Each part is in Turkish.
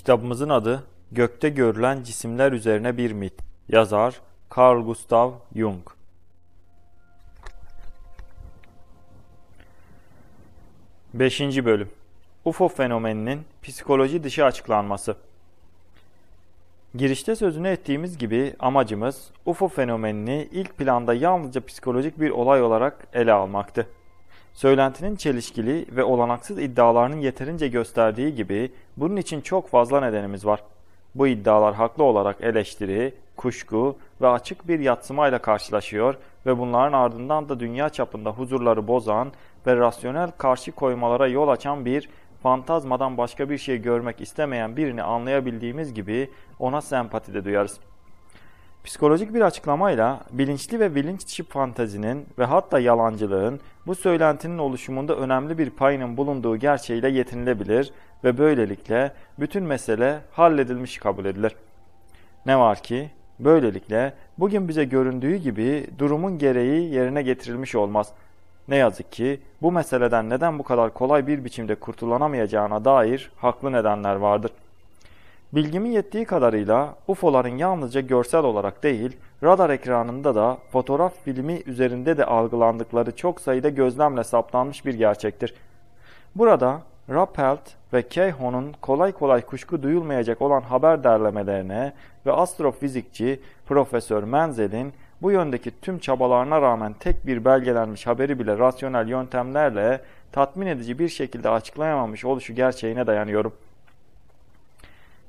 Kitabımızın adı Gökte Görülen Cisimler Üzerine Bir Mit. Yazar Carl Gustav Jung. Beşinci bölüm UFO fenomeninin psikoloji dışı açıklanması. Girişte sözünü ettiğimiz gibi amacımız UFO fenomenini ilk planda yalnızca psikolojik bir olay olarak ele almaktı. Söylentinin çelişkili ve olanaksız iddialarının yeterince gösterdiği gibi bunun için çok fazla nedenimiz var. Bu iddialar haklı olarak eleştiri, kuşku ve açık bir yatsımayla karşılaşıyor ve bunların ardından da dünya çapında huzurları bozan ve rasyonel karşı koymalara yol açan bir fantazmadan başka bir şey görmek istemeyen birini anlayabildiğimiz gibi ona sempati de duyarız. Psikolojik bir açıklamayla bilinçli ve bilinç dışı fantazinin ve hatta yalancılığın bu söylentinin oluşumunda önemli bir payının bulunduğu gerçeğiyle yetinilebilir ve böylelikle bütün mesele halledilmiş kabul edilir. Ne var ki böylelikle bugün bize göründüğü gibi durumun gereği yerine getirilmiş olmaz. Ne yazık ki bu meseleden neden bu kadar kolay bir biçimde kurtulanamayacağına dair haklı nedenler vardır.'' Bilgimin yettiği kadarıyla UFO'ların yalnızca görsel olarak değil, radar ekranında da fotoğraf filmi üzerinde de algılandıkları çok sayıda gözlemle saptanmış bir gerçektir. Burada Rappelt ve Keyho'nun kolay kolay kuşku duyulmayacak olan haber derlemelerine ve astrofizikçi Profesör Menzel'in bu yöndeki tüm çabalarına rağmen tek bir belgelenmiş haberi bile rasyonel yöntemlerle tatmin edici bir şekilde açıklayamamış oluşu gerçeğine dayanıyorum.''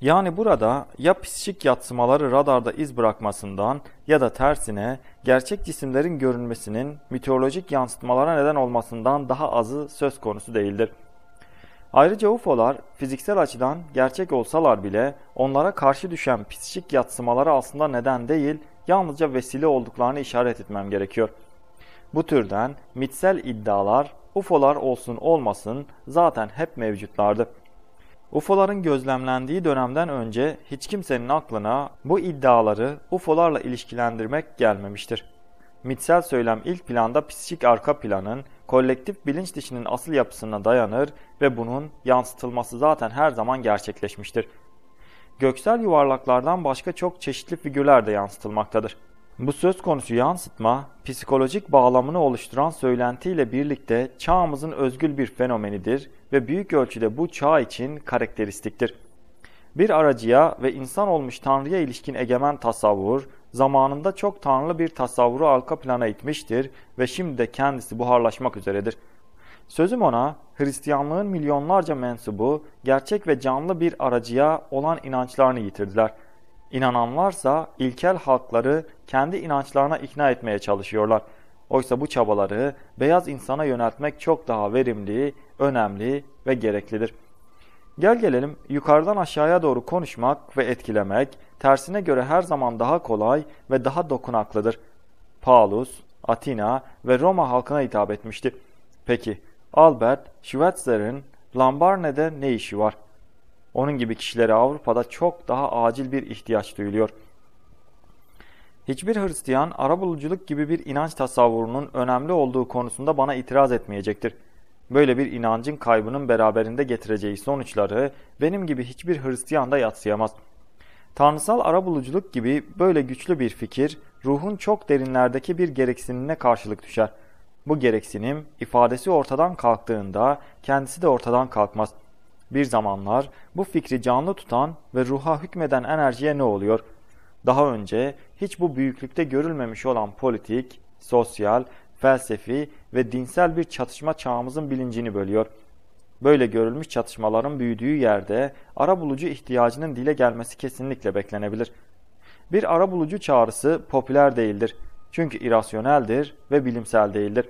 Yani burada ya pisçik yatsımaları radarda iz bırakmasından ya da tersine gerçek cisimlerin görünmesinin mitolojik yansıtmalara neden olmasından daha azı söz konusu değildir. Ayrıca UFO'lar fiziksel açıdan gerçek olsalar bile onlara karşı düşen pisçik yatsımaları aslında neden değil yalnızca vesile olduklarını işaret etmem gerekiyor. Bu türden mitsel iddialar UFO'lar olsun olmasın zaten hep mevcutlardı. UFO'ların gözlemlendiği dönemden önce hiç kimsenin aklına bu iddiaları UFO'larla ilişkilendirmek gelmemiştir. Mitsel söylem ilk planda psikik arka planın, kolektif bilinç dışının asıl yapısına dayanır ve bunun yansıtılması zaten her zaman gerçekleşmiştir. Göksel yuvarlaklardan başka çok çeşitli figürler de yansıtılmaktadır. Bu söz konusu yansıtma, psikolojik bağlamını oluşturan söylentiyle birlikte çağımızın özgül bir fenomenidir ve büyük ölçüde bu çağ için karakteristiktir. Bir aracıya ve insan olmuş Tanrı'ya ilişkin egemen tasavvur, zamanında çok tanrılı bir tasavvuru arka plana itmiştir ve şimdi de kendisi buharlaşmak üzeredir. Sözüm ona, Hristiyanlığın milyonlarca mensubu, gerçek ve canlı bir aracıya olan inançlarını yitirdiler.'' inanan varsa ilkel halkları kendi inançlarına ikna etmeye çalışıyorlar. Oysa bu çabaları beyaz insana yöneltmek çok daha verimli, önemli ve gereklidir. Gel gelelim yukarıdan aşağıya doğru konuşmak ve etkilemek tersine göre her zaman daha kolay ve daha dokunaklıdır. Paulus, Atina ve Roma halkına hitap etmişti. Peki Albert Schweitzer'in Lambarne'de ne işi var? Onun gibi kişilere Avrupa'da çok daha acil bir ihtiyaç duyuluyor. Hiçbir Hristiyan arabuluculuk gibi bir inanç tasavvurunun önemli olduğu konusunda bana itiraz etmeyecektir. Böyle bir inancın kaybının beraberinde getireceği sonuçları benim gibi hiçbir Hristiyan da yatsıyamaz. Tanrısal arabuluculuk gibi böyle güçlü bir fikir ruhun çok derinlerdeki bir gereksinimine karşılık düşer. Bu gereksinim ifadesi ortadan kalktığında kendisi de ortadan kalkmaz. Bir zamanlar bu fikri canlı tutan ve ruha hükmeden enerjiye ne oluyor? Daha önce hiç bu büyüklükte görülmemiş olan politik, sosyal, felsefi ve dinsel bir çatışma çağımızın bilincini bölüyor. Böyle görülmüş çatışmaların büyüdüğü yerde ara bulucu ihtiyacının dile gelmesi kesinlikle beklenebilir. Bir ara bulucu çağrısı popüler değildir. Çünkü irasyoneldir ve bilimsel değildir.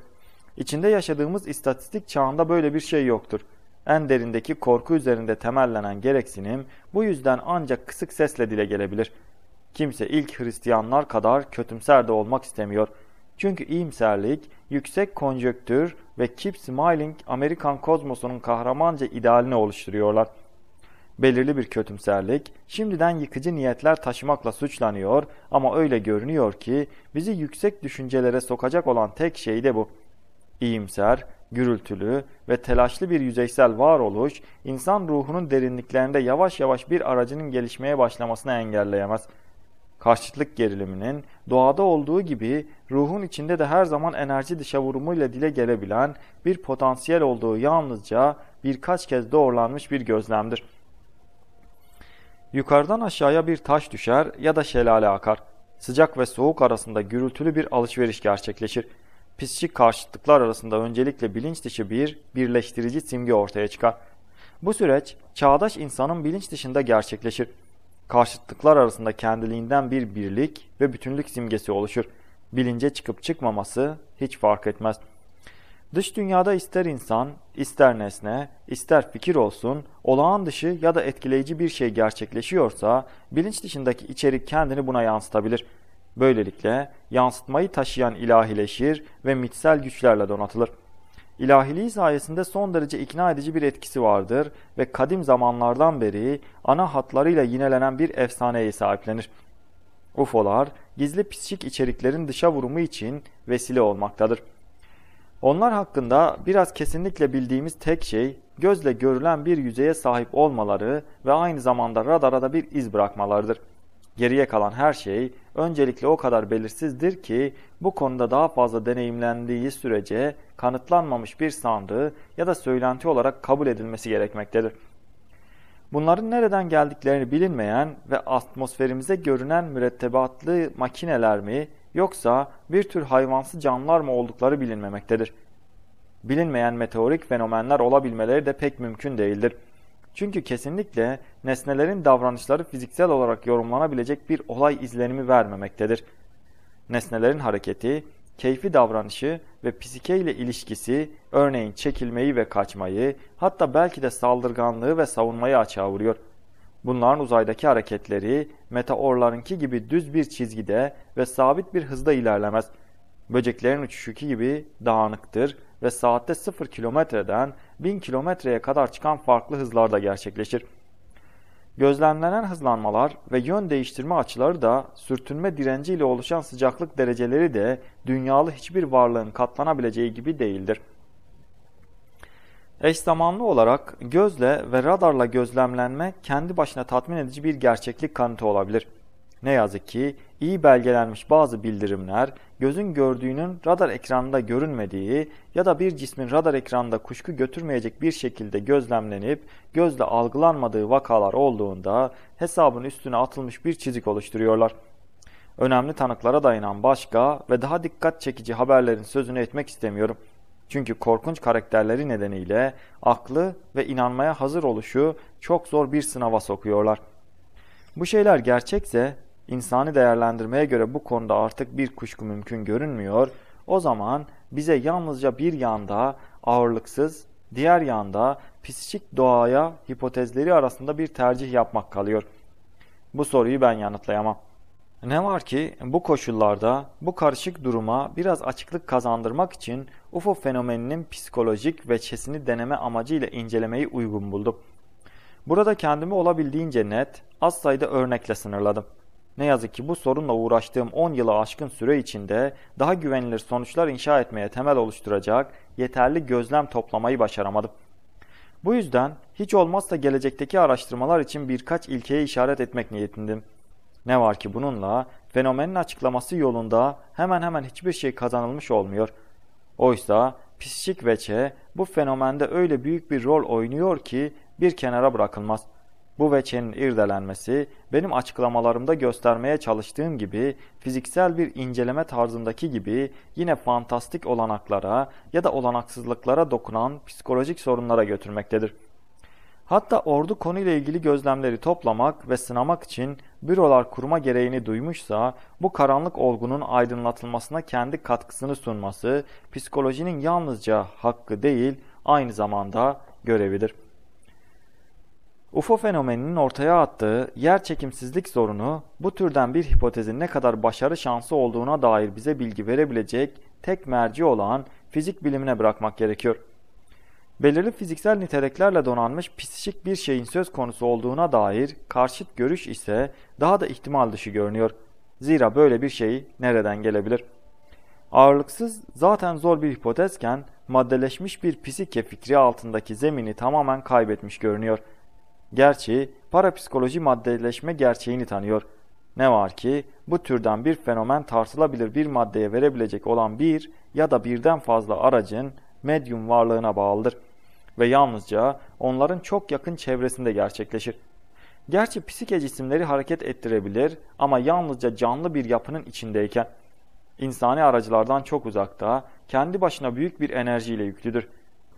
İçinde yaşadığımız istatistik çağında böyle bir şey yoktur. En derindeki korku üzerinde temellenen gereksinim bu yüzden ancak kısık sesle dile gelebilir. Kimse ilk Hristiyanlar kadar kötümser de olmak istemiyor. Çünkü iyimserlik, yüksek konjöktür ve Kip Smiling Amerikan kozmosunun kahramanca idealini oluşturuyorlar. Belirli bir kötümserlik, şimdiden yıkıcı niyetler taşımakla suçlanıyor ama öyle görünüyor ki bizi yüksek düşüncelere sokacak olan tek şey de bu. İyimser, gürültülü ve telaşlı bir yüzeysel varoluş, insan ruhunun derinliklerinde yavaş yavaş bir aracının gelişmeye başlamasını engelleyemez. Karşıtlık geriliminin doğada olduğu gibi ruhun içinde de her zaman enerji dışa vurumuyla dile gelebilen bir potansiyel olduğu yalnızca birkaç kez doğrulanmış bir gözlemdir. Yukarıdan aşağıya bir taş düşer ya da şelale akar. Sıcak ve soğuk arasında gürültülü bir alışveriş gerçekleşir. Psikik karşıtlıklar arasında öncelikle bilinç dışı bir birleştirici simge ortaya çıkar. Bu süreç çağdaş insanın bilinç dışında gerçekleşir. Karşıtlıklar arasında kendiliğinden bir birlik ve bütünlük simgesi oluşur. Bilince çıkıp çıkmaması hiç fark etmez. Dış dünyada ister insan, ister nesne, ister fikir olsun, olağan dışı ya da etkileyici bir şey gerçekleşiyorsa, bilinç dışındaki içerik kendini buna yansıtabilir.'' Böylelikle yansıtmayı taşıyan ilahileşir ve mitsel güçlerle donatılır. İlahiliği sayesinde son derece ikna edici bir etkisi vardır ve kadim zamanlardan beri ana hatlarıyla yinelenen bir efsaneye sahiplenir. UFO'lar gizli psikik içeriklerin dışa vurumu için vesile olmaktadır. Onlar hakkında biraz kesinlikle bildiğimiz tek şey gözle görülen bir yüzeye sahip olmaları ve aynı zamanda radarada bir iz bırakmalarıdır. Geriye kalan her şey öncelikle o kadar belirsizdir ki bu konuda daha fazla deneyimlendiği sürece kanıtlanmamış bir sandığı ya da söylenti olarak kabul edilmesi gerekmektedir. Bunların nereden geldiklerini bilinmeyen ve atmosferimize görünen mürettebatlı makineler mi yoksa bir tür hayvansı canlılar mı oldukları bilinmemektedir. Bilinmeyen meteorik fenomenler olabilmeleri de pek mümkün değildir. Çünkü kesinlikle nesnelerin davranışları fiziksel olarak yorumlanabilecek bir olay izlenimi vermemektedir. Nesnelerin hareketi, keyfi davranışı ve psike ile ilişkisi, örneğin çekilmeyi ve kaçmayı, hatta belki de saldırganlığı ve savunmayı açığa vuruyor. Bunların uzaydaki hareketleri meteorlarınki gibi düz bir çizgide ve sabit bir hızda ilerlemez. Böceklerin uçuşuki gibi dağınıktır ve saatte 0 kilometreden 1000 kilometreye kadar çıkan farklı hızlarda gerçekleşir. Gözlemlenen hızlanmalar ve yön değiştirme açıları da sürtünme direnci ile oluşan sıcaklık dereceleri de dünyalı hiçbir varlığın katlanabileceği gibi değildir. Eş zamanlı olarak gözle ve radarla gözlemlenme kendi başına tatmin edici bir gerçeklik kanıtı olabilir. Ne yazık ki iyi belgelenmiş bazı bildirimler, gözün gördüğünün radar ekranında görünmediği ya da bir cismin radar ekranında kuşku götürmeyecek bir şekilde gözlemlenip gözle algılanmadığı vakalar olduğunda hesabın üstüne atılmış bir çizik oluşturuyorlar. Önemli tanıklara dayanan başka ve daha dikkat çekici haberlerin sözünü etmek istemiyorum. Çünkü korkunç karakterleri nedeniyle aklı ve inanmaya hazır oluşu çok zor bir sınava sokuyorlar. Bu şeyler gerçekse İnsani değerlendirmeye göre bu konuda artık bir kuşku mümkün görünmüyor. O zaman bize yalnızca bir yanda ağırlıksız, diğer yanda psikik doğaya hipotezleri arasında bir tercih yapmak kalıyor. Bu soruyu ben yanıtlayamam. Ne var ki bu koşullarda bu karışık duruma biraz açıklık kazandırmak için UFO fenomeninin psikolojik veçesini deneme amacıyla incelemeyi uygun buldum. Burada kendimi olabildiğince net, az sayıda örnekle sınırladım. Ne yazık ki bu sorunla uğraştığım 10 yılı aşkın süre içinde daha güvenilir sonuçlar inşa etmeye temel oluşturacak yeterli gözlem toplamayı başaramadım. Bu yüzden hiç olmazsa gelecekteki araştırmalar için birkaç ilkeye işaret etmek niyetindim. Ne var ki bununla fenomenin açıklaması yolunda hemen hemen hiçbir şey kazanılmış olmuyor. Oysa psikik veçe bu fenomende öyle büyük bir rol oynuyor ki bir kenara bırakılmaz.'' Bu veçenin irdelenmesi, benim açıklamalarımda göstermeye çalıştığım gibi, fiziksel bir inceleme tarzındaki gibi yine fantastik olanaklara ya da olanaksızlıklara dokunan psikolojik sorunlara götürmektedir. Hatta ordu konuyla ilgili gözlemleri toplamak ve sınamak için bürolar kurma gereğini duymuşsa, bu karanlık olgunun aydınlatılmasına kendi katkısını sunması, psikolojinin yalnızca hakkı değil, aynı zamanda görevidir.'' UFO fenomeninin ortaya attığı yer çekimsizlik sorunu bu türden bir hipotezin ne kadar başarı şansı olduğuna dair bize bilgi verebilecek tek merci olan fizik bilimine bırakmak gerekiyor. Belirli fiziksel niteliklerle donanmış psişik bir şeyin söz konusu olduğuna dair karşıt görüş ise daha da ihtimal dışı görünüyor. Zira böyle bir şey nereden gelebilir? Ağırlıksız zaten zor bir hipotezken maddeleşmiş bir psike fikri altındaki zemini tamamen kaybetmiş görünüyor.'' gerçeği parapsikoloji maddeleşme gerçeğini tanıyor. Ne var ki bu türden bir fenomen tartılabilir bir maddeye verebilecek olan bir ya da birden fazla aracın medyum varlığına bağlıdır ve yalnızca onların çok yakın çevresinde gerçekleşir. Gerçi psike cisimleri hareket ettirebilir ama yalnızca canlı bir yapının içindeyken, insani aracılardan çok uzakta, kendi başına büyük bir enerjiyle yüklüdür.''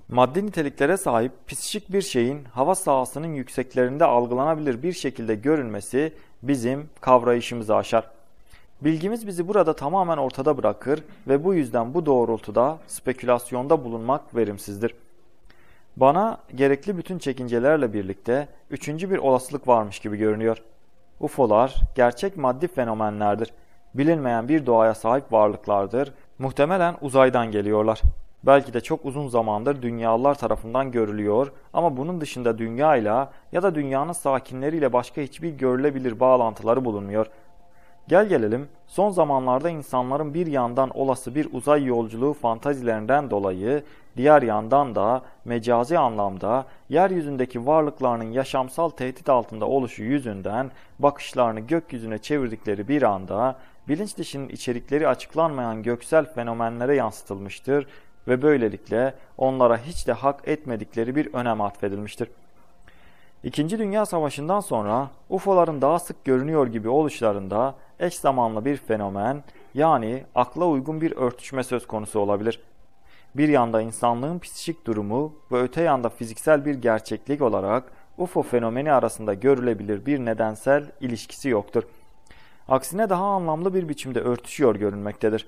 Maddi niteliklere sahip pisişik bir şeyin hava sahasının yükseklerinde algılanabilir bir şekilde görünmesi bizim kavrayışımızı aşar. Bilgimiz bizi burada tamamen ortada bırakır ve bu yüzden bu doğrultuda spekülasyonda bulunmak verimsizdir. Bana gerekli bütün çekincelerle birlikte üçüncü bir olasılık varmış gibi görünüyor. UFO'lar gerçek maddi fenomenlerdir. Bilinmeyen bir doğaya sahip varlıklardır. Muhtemelen uzaydan geliyorlar belki de çok uzun zamandır dünyalılar tarafından görülüyor ama bunun dışında dünya ile ya da dünyanın sakinleriyle başka hiçbir görülebilir bağlantıları bulunmuyor. Gel gelelim son zamanlarda insanların bir yandan olası bir uzay yolculuğu fantazilerinden dolayı diğer yandan da mecazi anlamda yeryüzündeki varlıklarının yaşamsal tehdit altında oluşu yüzünden bakışlarını gökyüzüne çevirdikleri bir anda bilinç dışının içerikleri açıklanmayan göksel fenomenlere yansıtılmıştır ve böylelikle onlara hiç de hak etmedikleri bir önem atfedilmiştir. İkinci Dünya Savaşı'ndan sonra UFO'ların daha sık görünüyor gibi oluşlarında eş zamanlı bir fenomen yani akla uygun bir örtüşme söz konusu olabilir. Bir yanda insanlığın psikik durumu ve öte yanda fiziksel bir gerçeklik olarak UFO fenomeni arasında görülebilir bir nedensel ilişkisi yoktur. Aksine daha anlamlı bir biçimde örtüşüyor görünmektedir.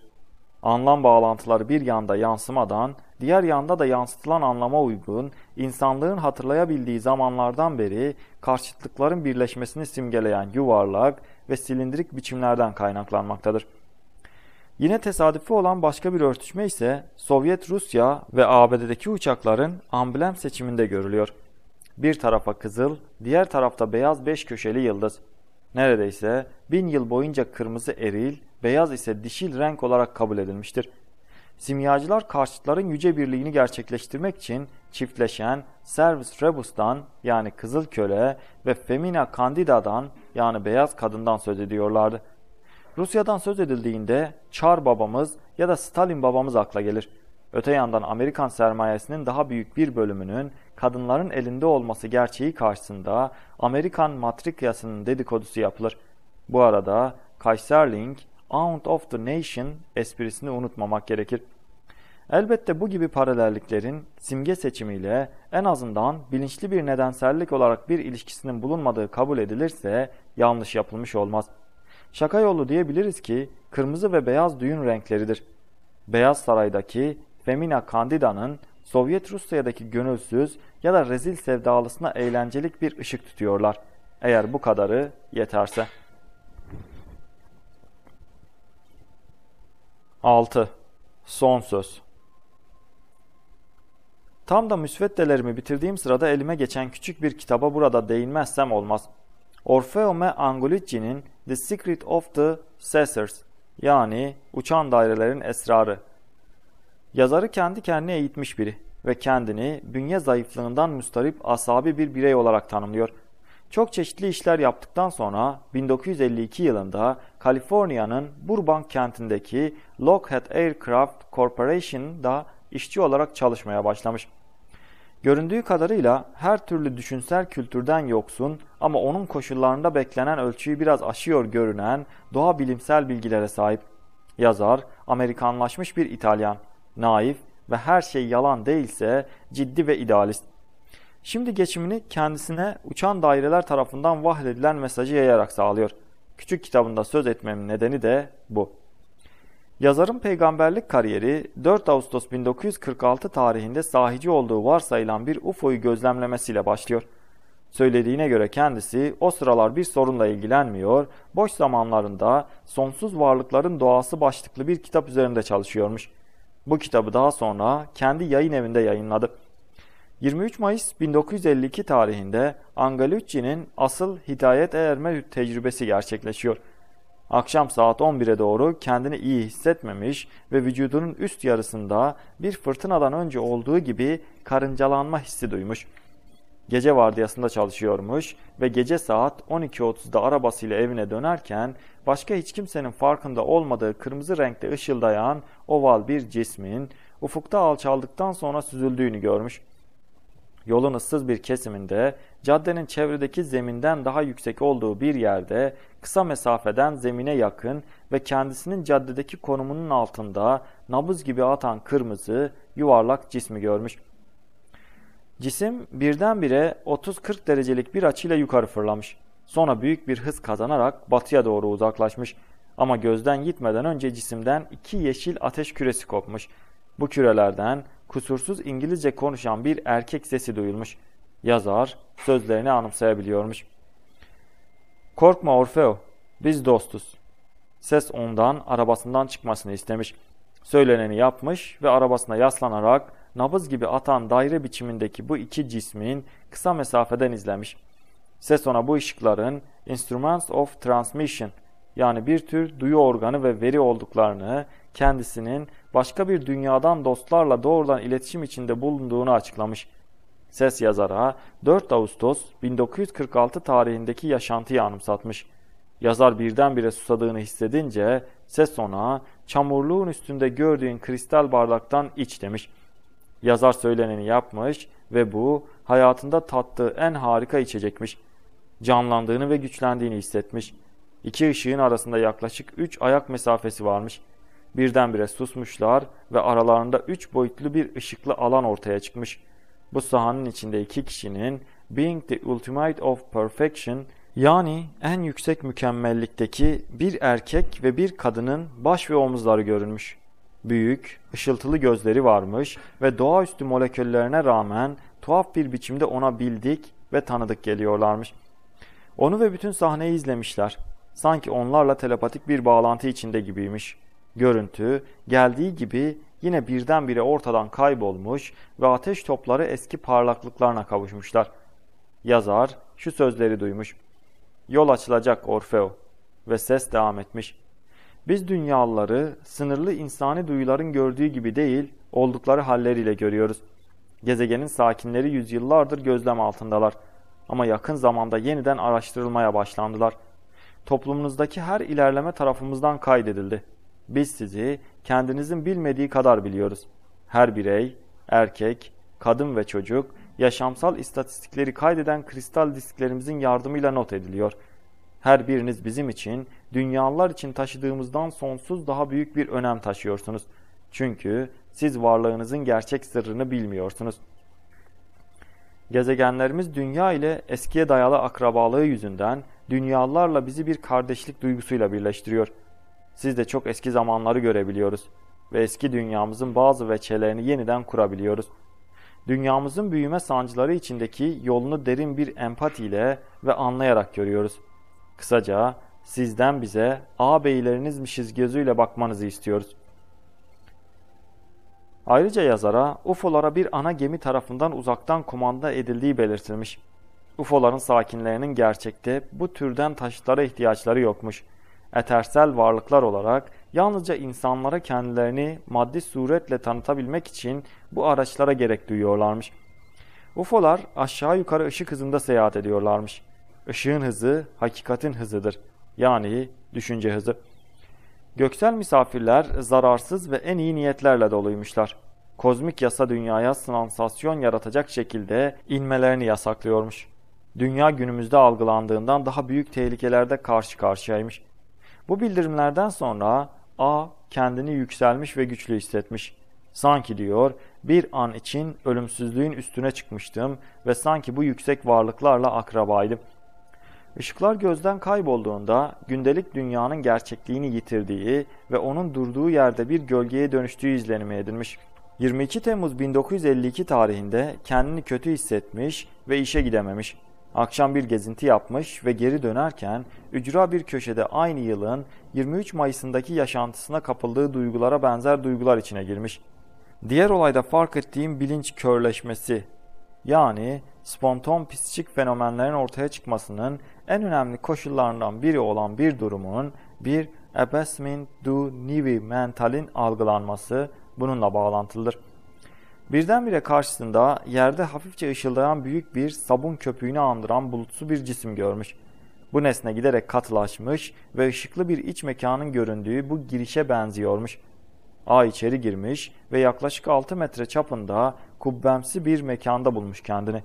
Anlam bağlantıları bir yanda yansımadan, diğer yanda da yansıtılan anlama uygun, insanlığın hatırlayabildiği zamanlardan beri karşıtlıkların birleşmesini simgeleyen yuvarlak ve silindirik biçimlerden kaynaklanmaktadır. Yine tesadüfi olan başka bir örtüşme ise Sovyet Rusya ve ABD'deki uçakların amblem seçiminde görülüyor. Bir tarafa kızıl, diğer tarafta beyaz beş köşeli yıldız. Neredeyse bin yıl boyunca kırmızı eril, beyaz ise dişil renk olarak kabul edilmiştir. Simyacılar karşıtların yüce birliğini gerçekleştirmek için çiftleşen Servus Rebus'tan yani kızıl köle ve Femina Candida'dan yani beyaz kadından söz ediyorlardı. Rusya'dan söz edildiğinde Çar babamız ya da Stalin babamız akla gelir. Öte yandan Amerikan sermayesinin daha büyük bir bölümünün kadınların elinde olması gerçeği karşısında Amerikan matrikasının dedikodusu yapılır. Bu arada Kayserling Aunt of the Nation esprisini unutmamak gerekir. Elbette bu gibi paralelliklerin simge seçimiyle en azından bilinçli bir nedensellik olarak bir ilişkisinin bulunmadığı kabul edilirse yanlış yapılmış olmaz. Şaka yolu diyebiliriz ki kırmızı ve beyaz düğün renkleridir. Beyaz Saray'daki Femina Candida'nın Sovyet Rusya'daki gönülsüz ya da rezil sevdalısına eğlencelik bir ışık tutuyorlar. Eğer bu kadarı yeterse. 6. Son söz. Tam da müsveddelerimi bitirdiğim sırada elime geçen küçük bir kitaba burada değinmezsem olmaz. Orfeo Me Angolici'nin The Secret of the Cessors yani Uçan Dairelerin Esrarı. Yazarı kendi kendine eğitmiş biri ve kendini bünye zayıflığından müstarip asabi bir birey olarak tanımlıyor. Çok çeşitli işler yaptıktan sonra 1952 yılında Kaliforniya'nın Burbank kentindeki Lockheed Aircraft Corporation'da işçi olarak çalışmaya başlamış. Göründüğü kadarıyla her türlü düşünsel kültürden yoksun ama onun koşullarında beklenen ölçüyü biraz aşıyor görünen doğa bilimsel bilgilere sahip. Yazar, Amerikanlaşmış bir İtalyan, naif ve her şey yalan değilse ciddi ve idealist. Şimdi geçimini kendisine uçan daireler tarafından vahyedilen mesajı yayarak sağlıyor. Küçük kitabında söz etmemin nedeni de bu. Yazarın peygamberlik kariyeri 4 Ağustos 1946 tarihinde sahici olduğu varsayılan bir UFO'yu gözlemlemesiyle başlıyor. Söylediğine göre kendisi o sıralar bir sorunla ilgilenmiyor, boş zamanlarında sonsuz varlıkların doğası başlıklı bir kitap üzerinde çalışıyormuş. Bu kitabı daha sonra kendi yayın evinde yayınladı. 23 Mayıs 1952 tarihinde Angalucci'nin asıl hidayet erme tecrübesi gerçekleşiyor. Akşam saat 11'e doğru kendini iyi hissetmemiş ve vücudunun üst yarısında bir fırtınadan önce olduğu gibi karıncalanma hissi duymuş. Gece vardiyasında çalışıyormuş ve gece saat 12.30'da arabasıyla evine dönerken başka hiç kimsenin farkında olmadığı kırmızı renkte ışıldayan oval bir cismin ufukta alçaldıktan sonra süzüldüğünü görmüş. Yolun ıssız bir kesiminde, caddenin çevredeki zeminden daha yüksek olduğu bir yerde, kısa mesafeden zemine yakın ve kendisinin caddedeki konumunun altında nabız gibi atan kırmızı, yuvarlak cismi görmüş. Cisim birdenbire 30-40 derecelik bir açıyla yukarı fırlamış. Sonra büyük bir hız kazanarak batıya doğru uzaklaşmış. Ama gözden gitmeden önce cisimden iki yeşil ateş küresi kopmuş. Bu kürelerden kusursuz İngilizce konuşan bir erkek sesi duyulmuş. Yazar sözlerini anımsayabiliyormuş. Korkma Orfeo, biz dostuz. Ses ondan arabasından çıkmasını istemiş. Söyleneni yapmış ve arabasına yaslanarak nabız gibi atan daire biçimindeki bu iki cismin kısa mesafeden izlemiş. Ses ona bu ışıkların Instruments of Transmission yani bir tür duyu organı ve veri olduklarını kendisinin başka bir dünyadan dostlarla doğrudan iletişim içinde bulunduğunu açıklamış. Ses yazara 4 Ağustos 1946 tarihindeki yaşantıyı anımsatmış. Yazar birdenbire susadığını hissedince ses ona çamurluğun üstünde gördüğün kristal bardaktan iç demiş. Yazar söyleneni yapmış ve bu hayatında tattığı en harika içecekmiş. Canlandığını ve güçlendiğini hissetmiş. İki ışığın arasında yaklaşık 3 ayak mesafesi varmış.'' Birdenbire susmuşlar ve aralarında üç boyutlu bir ışıklı alan ortaya çıkmış. Bu sahanın içinde iki kişinin Being the Ultimate of Perfection yani en yüksek mükemmellikteki bir erkek ve bir kadının baş ve omuzları görünmüş. Büyük, ışıltılı gözleri varmış ve doğaüstü moleküllerine rağmen tuhaf bir biçimde ona bildik ve tanıdık geliyorlarmış. Onu ve bütün sahneyi izlemişler. Sanki onlarla telepatik bir bağlantı içinde gibiymiş. Görüntü geldiği gibi yine birdenbire ortadan kaybolmuş ve ateş topları eski parlaklıklarına kavuşmuşlar. Yazar şu sözleri duymuş. Yol açılacak Orfeo ve ses devam etmiş. Biz dünyalıları sınırlı insani duyuların gördüğü gibi değil, oldukları halleriyle görüyoruz. Gezegenin sakinleri yüzyıllardır gözlem altındalar ama yakın zamanda yeniden araştırılmaya başlandılar. Toplumunuzdaki her ilerleme tarafımızdan kaydedildi. Biz sizi kendinizin bilmediği kadar biliyoruz. Her birey, erkek, kadın ve çocuk yaşamsal istatistikleri kaydeden kristal disklerimizin yardımıyla not ediliyor. Her biriniz bizim için, dünyalar için taşıdığımızdan sonsuz daha büyük bir önem taşıyorsunuz. Çünkü siz varlığınızın gerçek sırrını bilmiyorsunuz. Gezegenlerimiz dünya ile eskiye dayalı akrabalığı yüzünden dünyalarla bizi bir kardeşlik duygusuyla birleştiriyor.'' Siz de çok eski zamanları görebiliyoruz ve eski dünyamızın bazı veçelerini yeniden kurabiliyoruz. Dünyamızın büyüme sancıları içindeki yolunu derin bir empatiyle ve anlayarak görüyoruz. Kısaca sizden bize ağabeylerinizmişiz gözüyle bakmanızı istiyoruz. Ayrıca yazara UFO'lara bir ana gemi tarafından uzaktan kumanda edildiği belirtilmiş. UFO'ların sakinlerinin gerçekte bu türden taşıtlara ihtiyaçları yokmuş etersel varlıklar olarak yalnızca insanlara kendilerini maddi suretle tanıtabilmek için bu araçlara gerek duyuyorlarmış. UFO'lar aşağı yukarı ışık hızında seyahat ediyorlarmış. Işığın hızı hakikatin hızıdır. Yani düşünce hızı. Göksel misafirler zararsız ve en iyi niyetlerle doluymuşlar. Kozmik yasa dünyaya sansasyon yaratacak şekilde inmelerini yasaklıyormuş. Dünya günümüzde algılandığından daha büyük tehlikelerde karşı karşıyaymış. Bu bildirimlerden sonra A kendini yükselmiş ve güçlü hissetmiş. Sanki diyor bir an için ölümsüzlüğün üstüne çıkmıştım ve sanki bu yüksek varlıklarla akrabaydım. Işıklar gözden kaybolduğunda gündelik dünyanın gerçekliğini yitirdiği ve onun durduğu yerde bir gölgeye dönüştüğü izlenimi edinmiş. 22 Temmuz 1952 tarihinde kendini kötü hissetmiş ve işe gidememiş. Akşam bir gezinti yapmış ve geri dönerken ücra bir köşede aynı yılın 23 Mayıs'ındaki yaşantısına kapıldığı duygulara benzer duygular içine girmiş. Diğer olayda fark ettiğim bilinç körleşmesi yani spontan psikik fenomenlerin ortaya çıkmasının en önemli koşullarından biri olan bir durumun bir abasement du nivi mentalin algılanması bununla bağlantılıdır. Birdenbire karşısında yerde hafifçe ışıldayan büyük bir sabun köpüğünü andıran bulutsu bir cisim görmüş. Bu nesne giderek katılaşmış ve ışıklı bir iç mekanın göründüğü bu girişe benziyormuş. A içeri girmiş ve yaklaşık 6 metre çapında kubbemsi bir mekanda bulmuş kendini.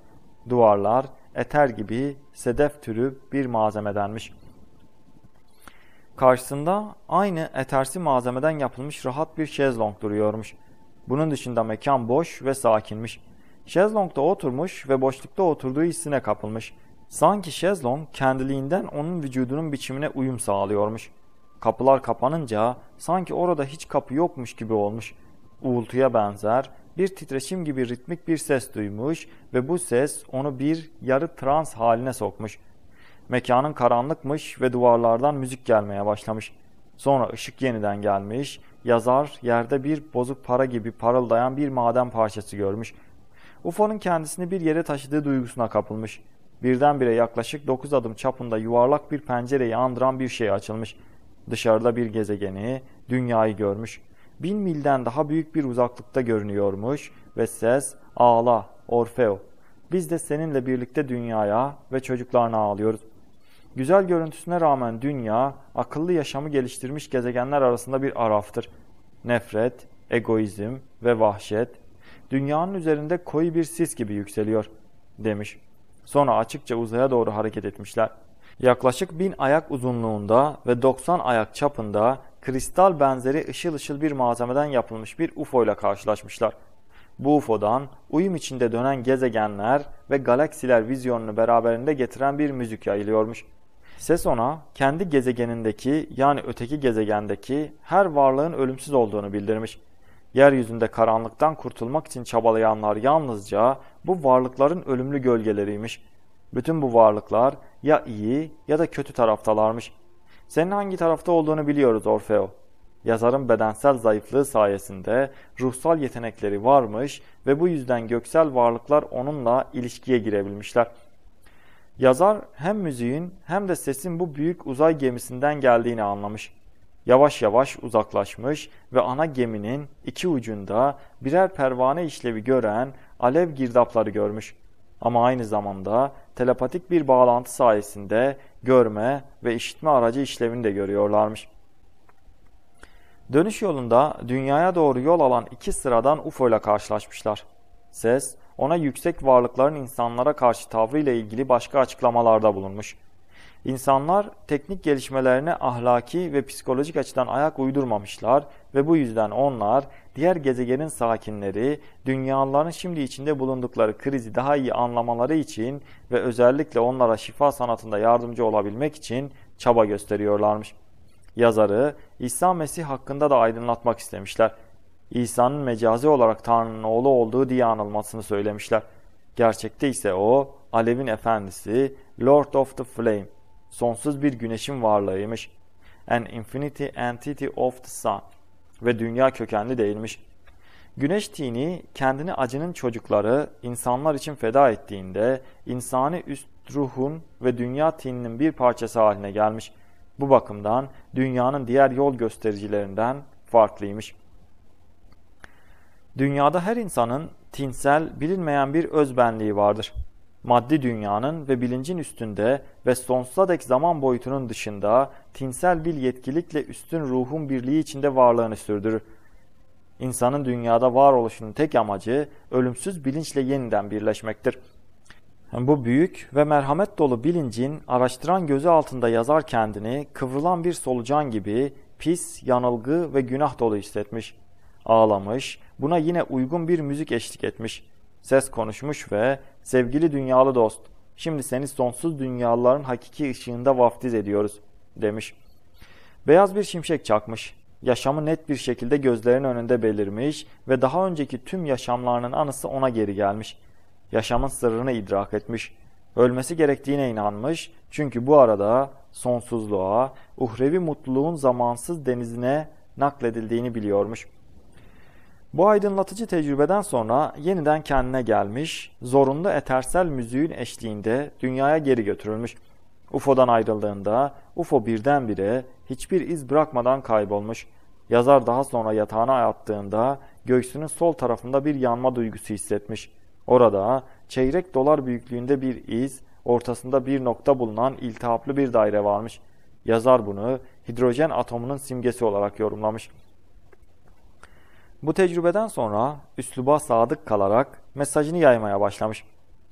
Duvarlar eter gibi sedef türü bir malzemedenmiş. Karşısında aynı etersi malzemeden yapılmış rahat bir şezlong duruyormuş.'' Bunun dışında mekan boş ve sakinmiş. Şezlong'da oturmuş ve boşlukta oturduğu hissine kapılmış. Sanki şezlong kendiliğinden onun vücudunun biçimine uyum sağlıyormuş. Kapılar kapanınca sanki orada hiç kapı yokmuş gibi olmuş. Uğultuya benzer bir titreşim gibi ritmik bir ses duymuş ve bu ses onu bir yarı trans haline sokmuş. Mekanın karanlıkmış ve duvarlardan müzik gelmeye başlamış. Sonra ışık yeniden gelmiş. Yazar yerde bir bozuk para gibi parıldayan bir maden parçası görmüş. UFO'nun kendisini bir yere taşıdığı duygusuna kapılmış. Birdenbire yaklaşık 9 adım çapında yuvarlak bir pencereyi andıran bir şey açılmış. Dışarıda bir gezegeni, dünyayı görmüş. Bin milden daha büyük bir uzaklıkta görünüyormuş ve ses ağla Orfeo. Biz de seninle birlikte dünyaya ve çocuklarına ağlıyoruz. Güzel görüntüsüne rağmen dünya, akıllı yaşamı geliştirmiş gezegenler arasında bir araftır. Nefret, egoizm ve vahşet, dünyanın üzerinde koyu bir sis gibi yükseliyor, demiş. Sonra açıkça uzaya doğru hareket etmişler. Yaklaşık bin ayak uzunluğunda ve 90 ayak çapında kristal benzeri ışıl ışıl bir malzemeden yapılmış bir UFO ile karşılaşmışlar. Bu UFO'dan uyum içinde dönen gezegenler ve galaksiler vizyonunu beraberinde getiren bir müzik yayılıyormuş. Ses ona kendi gezegenindeki yani öteki gezegendeki her varlığın ölümsüz olduğunu bildirmiş. Yeryüzünde karanlıktan kurtulmak için çabalayanlar yalnızca bu varlıkların ölümlü gölgeleriymiş. Bütün bu varlıklar ya iyi ya da kötü taraftalarmış. Senin hangi tarafta olduğunu biliyoruz Orfeo. Yazarın bedensel zayıflığı sayesinde ruhsal yetenekleri varmış ve bu yüzden göksel varlıklar onunla ilişkiye girebilmişler.'' Yazar hem müziğin hem de sesin bu büyük uzay gemisinden geldiğini anlamış. Yavaş yavaş uzaklaşmış ve ana geminin iki ucunda birer pervane işlevi gören alev girdapları görmüş. Ama aynı zamanda telepatik bir bağlantı sayesinde görme ve işitme aracı işlevini de görüyorlarmış. Dönüş yolunda dünyaya doğru yol alan iki sıradan UFO ile karşılaşmışlar. Ses ona yüksek varlıkların insanlara karşı tavrıyla ilgili başka açıklamalarda bulunmuş. İnsanlar teknik gelişmelerine ahlaki ve psikolojik açıdan ayak uydurmamışlar ve bu yüzden onlar diğer gezegenin sakinleri dünyaların şimdi içinde bulundukları krizi daha iyi anlamaları için ve özellikle onlara şifa sanatında yardımcı olabilmek için çaba gösteriyorlarmış. Yazarı İsa Mesih hakkında da aydınlatmak istemişler. İsa'nın mecazi olarak Tanrı'nın oğlu olduğu diye anılmasını söylemişler. Gerçekte ise o alevin efendisi Lord of the Flame, sonsuz bir güneşin varlığıymış. An infinity entity of the sun ve dünya kökenli değilmiş. Güneş tini kendini acının çocukları insanlar için feda ettiğinde insani üst ruhun ve dünya tininin bir parçası haline gelmiş. Bu bakımdan dünyanın diğer yol göstericilerinden farklıymış. Dünyada her insanın tinsel, bilinmeyen bir özbenliği vardır. Maddi dünyanın ve bilincin üstünde ve sonsuza dek zaman boyutunun dışında tinsel bir yetkilikle üstün ruhun birliği içinde varlığını sürdürür. İnsanın dünyada varoluşunun tek amacı ölümsüz bilinçle yeniden birleşmektir. Bu büyük ve merhamet dolu bilincin araştıran gözü altında yazar kendini kıvrılan bir solucan gibi pis, yanılgı ve günah dolu hissetmiş. Ağlamış, Buna yine uygun bir müzik eşlik etmiş. Ses konuşmuş ve sevgili dünyalı dost şimdi seni sonsuz dünyaların hakiki ışığında vaftiz ediyoruz demiş. Beyaz bir şimşek çakmış. Yaşamı net bir şekilde gözlerin önünde belirmiş ve daha önceki tüm yaşamlarının anısı ona geri gelmiş. Yaşamın sırrını idrak etmiş. Ölmesi gerektiğine inanmış çünkü bu arada sonsuzluğa, uhrevi mutluluğun zamansız denizine nakledildiğini biliyormuş.'' Bu aydınlatıcı tecrübeden sonra yeniden kendine gelmiş, zorunda etersel müziğin eşliğinde dünyaya geri götürülmüş. UFO'dan ayrıldığında UFO birdenbire hiçbir iz bırakmadan kaybolmuş. Yazar daha sonra yatağına attığında göğsünün sol tarafında bir yanma duygusu hissetmiş. Orada çeyrek dolar büyüklüğünde bir iz, ortasında bir nokta bulunan iltihaplı bir daire varmış. Yazar bunu hidrojen atomunun simgesi olarak yorumlamış. Bu tecrübeden sonra üsluba sadık kalarak mesajını yaymaya başlamış.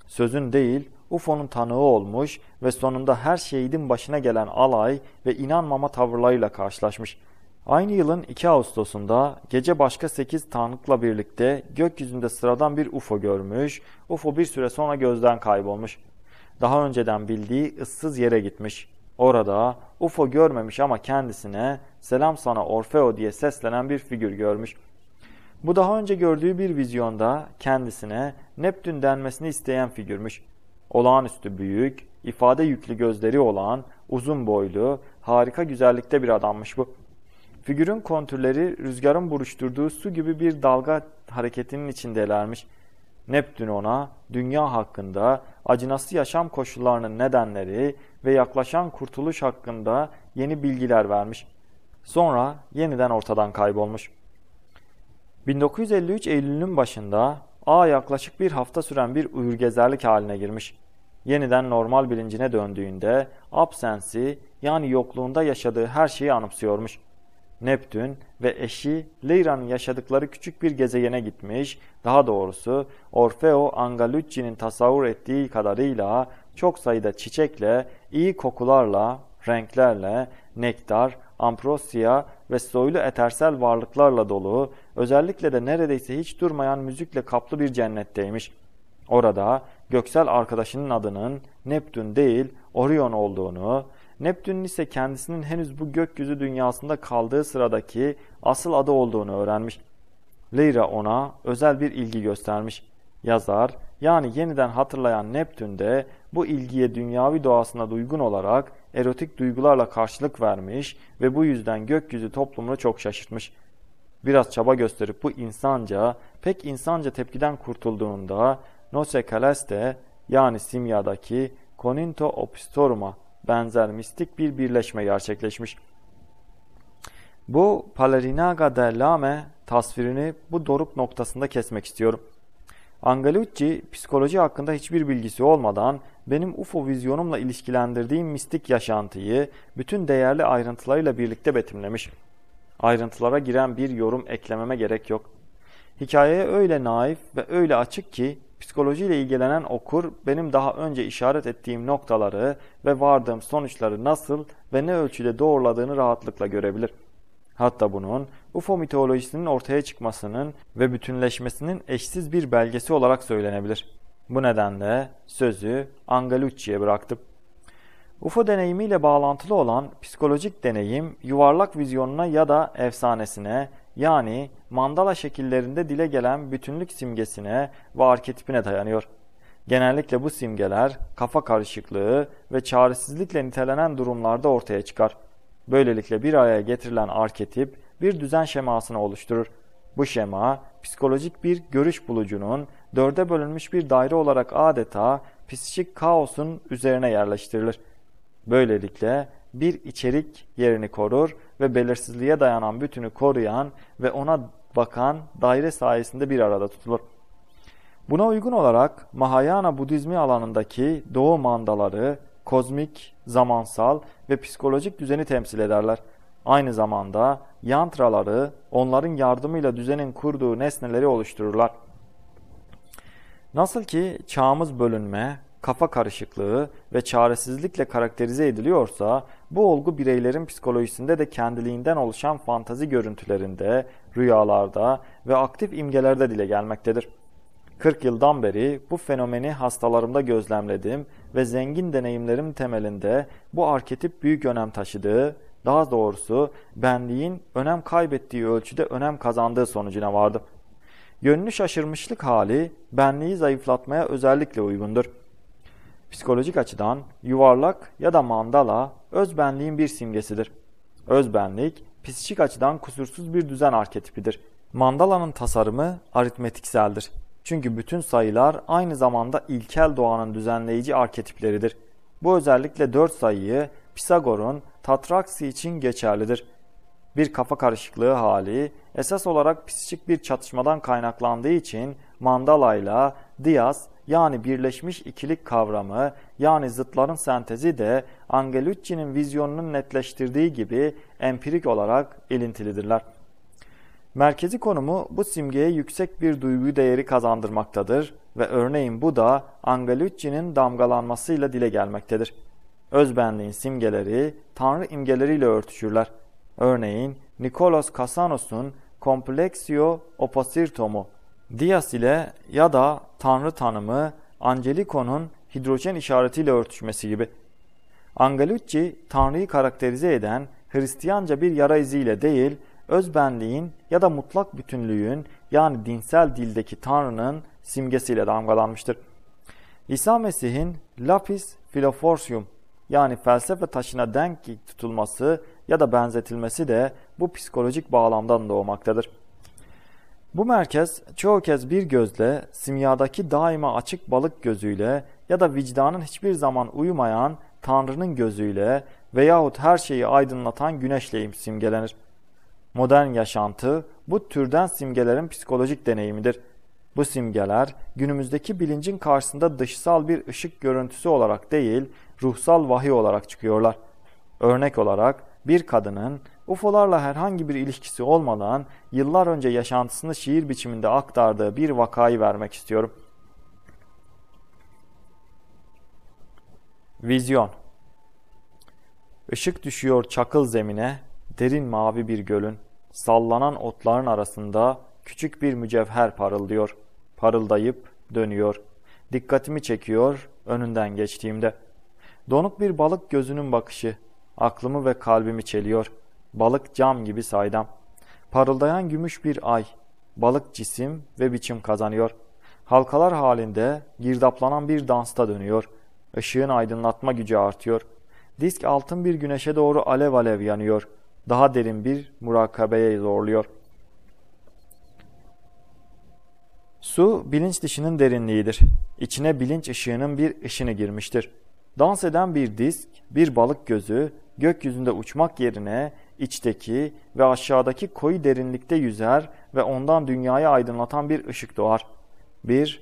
Sözün değil, UFO'nun tanığı olmuş ve sonunda her şehidin başına gelen alay ve inanmama tavırlarıyla karşılaşmış. Aynı yılın 2 Ağustos'unda gece başka 8 tanıkla birlikte gökyüzünde sıradan bir UFO görmüş, UFO bir süre sonra gözden kaybolmuş. Daha önceden bildiği ıssız yere gitmiş. Orada UFO görmemiş ama kendisine selam sana Orfeo diye seslenen bir figür görmüş. Bu daha önce gördüğü bir vizyonda kendisine Neptün denmesini isteyen figürmüş. Olağanüstü büyük, ifade yüklü gözleri olan, uzun boylu, harika güzellikte bir adammış bu. Figürün kontürleri rüzgarın buruşturduğu su gibi bir dalga hareketinin içindelermiş. Neptün ona dünya hakkında acınası yaşam koşullarının nedenleri ve yaklaşan kurtuluş hakkında yeni bilgiler vermiş. Sonra yeniden ortadan kaybolmuş. 1953 Eylül'ün başında A yaklaşık bir hafta süren bir uyur gezerlik haline girmiş. Yeniden normal bilincine döndüğünde absensi yani yokluğunda yaşadığı her şeyi anımsıyormuş. Neptün ve eşi Lyra'nın yaşadıkları küçük bir gezegene gitmiş, daha doğrusu Orfeo Angalucci'nin tasavvur ettiği kadarıyla çok sayıda çiçekle, iyi kokularla, renklerle, nektar, amprosya ve soylu etersel varlıklarla dolu özellikle de neredeyse hiç durmayan müzikle kaplı bir cennetteymiş. Orada göksel arkadaşının adının Neptün değil Orion olduğunu, Neptün'ün ise kendisinin henüz bu gökyüzü dünyasında kaldığı sıradaki asıl adı olduğunu öğrenmiş. Lyra ona özel bir ilgi göstermiş. Yazar yani yeniden hatırlayan Neptün de bu ilgiye dünyavi doğasına duygun olarak erotik duygularla karşılık vermiş ve bu yüzden gökyüzü toplumunu çok şaşırtmış. Biraz çaba gösterip bu insanca, pek insanca tepkiden kurtulduğunda Noce Caleste yani simyadaki Coninto Opistorum'a benzer mistik bir birleşme gerçekleşmiş. Bu Palerinaga dellame tasvirini bu doruk noktasında kesmek istiyorum. Angelucci psikoloji hakkında hiçbir bilgisi olmadan benim UFO vizyonumla ilişkilendirdiğim mistik yaşantıyı bütün değerli ayrıntılarıyla birlikte betimlemiş. Ayrıntılara giren bir yorum eklememe gerek yok. Hikayeye öyle naif ve öyle açık ki psikolojiyle ilgilenen okur benim daha önce işaret ettiğim noktaları ve vardığım sonuçları nasıl ve ne ölçüde doğruladığını rahatlıkla görebilir. Hatta bunun UFO mitolojisinin ortaya çıkmasının ve bütünleşmesinin eşsiz bir belgesi olarak söylenebilir. Bu nedenle sözü Angalucci'ye bıraktım. UFO deneyimiyle bağlantılı olan psikolojik deneyim yuvarlak vizyonuna ya da efsanesine yani mandala şekillerinde dile gelen bütünlük simgesine ve arketipine dayanıyor. Genellikle bu simgeler kafa karışıklığı ve çaresizlikle nitelenen durumlarda ortaya çıkar. Böylelikle bir araya getirilen arketip bir düzen şemasını oluşturur. Bu şema psikolojik bir görüş bulucunun dörde bölünmüş bir daire olarak adeta psikik kaosun üzerine yerleştirilir. Böylelikle bir içerik yerini korur ve belirsizliğe dayanan bütünü koruyan ve ona bakan daire sayesinde bir arada tutulur. Buna uygun olarak Mahayana Budizmi alanındaki doğu mandaları, kozmik, zamansal ve psikolojik düzeni temsil ederler. Aynı zamanda yantraları onların yardımıyla düzenin kurduğu nesneleri oluştururlar. Nasıl ki çağımız bölünme, kafa karışıklığı ve çaresizlikle karakterize ediliyorsa, bu olgu bireylerin psikolojisinde de kendiliğinden oluşan fantazi görüntülerinde, rüyalarda ve aktif imgelerde dile gelmektedir. 40 yıldan beri bu fenomeni hastalarımda gözlemledim ve zengin deneyimlerim temelinde bu arketip büyük önem taşıdığı, daha doğrusu benliğin önem kaybettiği ölçüde önem kazandığı sonucuna vardım. Yönünü şaşırmışlık hali benliği zayıflatmaya özellikle uygundur psikolojik açıdan yuvarlak ya da mandala özbenliğin bir simgesidir. Özbenlik, psikolojik açıdan kusursuz bir düzen arketipidir. Mandalanın tasarımı aritmetikseldir. Çünkü bütün sayılar aynı zamanda ilkel doğanın düzenleyici arketipleridir. Bu özellikle 4 sayıyı Pisagor'un tatraksi için geçerlidir. Bir kafa karışıklığı hali esas olarak psikik bir çatışmadan kaynaklandığı için mandalayla ile yani birleşmiş ikilik kavramı yani zıtların sentezi de Angelucci'nin vizyonunun netleştirdiği gibi empirik olarak ilintilidirler. Merkezi konumu bu simgeye yüksek bir duygu değeri kazandırmaktadır ve örneğin bu da Angelucci'nin damgalanmasıyla dile gelmektedir. Özbenliğin simgeleri tanrı imgeleriyle örtüşürler. Örneğin Nikolos Casanos'un Complexio Opacirtomu Dias ile ya da tanrı tanımı Angelico'nun hidrojen işaretiyle örtüşmesi gibi. Angelucci, tanrıyı karakterize eden Hristiyanca bir yara iziyle değil, özbenliğin ya da mutlak bütünlüğün yani dinsel dildeki tanrının simgesiyle damgalanmıştır. İsa Mesih'in lapis filoforsium yani felsefe taşına denk tutulması ya da benzetilmesi de bu psikolojik bağlamdan doğmaktadır. Bu merkez çoğu kez bir gözle, simyadaki daima açık balık gözüyle ya da vicdanın hiçbir zaman uyumayan Tanrı'nın gözüyle veyahut her şeyi aydınlatan güneşle simgelenir. Modern yaşantı bu türden simgelerin psikolojik deneyimidir. Bu simgeler günümüzdeki bilincin karşısında dışsal bir ışık görüntüsü olarak değil, ruhsal vahiy olarak çıkıyorlar. Örnek olarak bir kadının UFO'larla herhangi bir ilişkisi olmadan yıllar önce yaşantısını şiir biçiminde aktardığı bir vakayı vermek istiyorum. Vizyon Işık düşüyor çakıl zemine, derin mavi bir gölün, sallanan otların arasında küçük bir mücevher parıldıyor. Parıldayıp dönüyor. Dikkatimi çekiyor önünden geçtiğimde. Donuk bir balık gözünün bakışı, aklımı ve kalbimi çeliyor.'' balık cam gibi saydam. Parıldayan gümüş bir ay, balık cisim ve biçim kazanıyor. Halkalar halinde girdaplanan bir dansta dönüyor. Işığın aydınlatma gücü artıyor. Disk altın bir güneşe doğru alev alev yanıyor. Daha derin bir murakabeye zorluyor. Su bilinç dişinin derinliğidir. İçine bilinç ışığının bir ışını girmiştir. Dans eden bir disk, bir balık gözü gökyüzünde uçmak yerine içteki ve aşağıdaki koyu derinlikte yüzer ve ondan dünyayı aydınlatan bir ışık doğar. 1.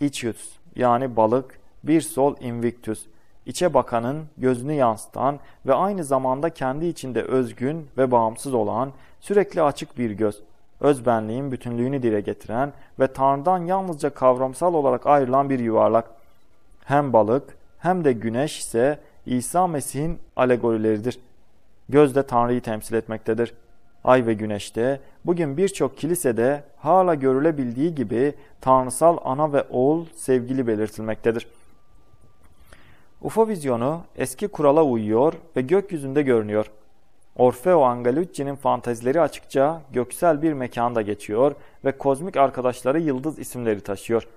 İçyüz yani balık, bir sol invictus. içe bakanın gözünü yansıtan ve aynı zamanda kendi içinde özgün ve bağımsız olan sürekli açık bir göz. Özbenliğin bütünlüğünü dile getiren ve Tanrı'dan yalnızca kavramsal olarak ayrılan bir yuvarlak. Hem balık hem de güneş ise İsa Mesih'in alegorileridir.'' Göz de Tanrı'yı temsil etmektedir. Ay ve güneşte bugün birçok kilisede hala görülebildiği gibi tanrısal ana ve oğul sevgili belirtilmektedir. UFO vizyonu eski kurala uyuyor ve gökyüzünde görünüyor. Orfeo Angalucci'nin fantezileri açıkça göksel bir mekanda geçiyor ve kozmik arkadaşları yıldız isimleri taşıyor.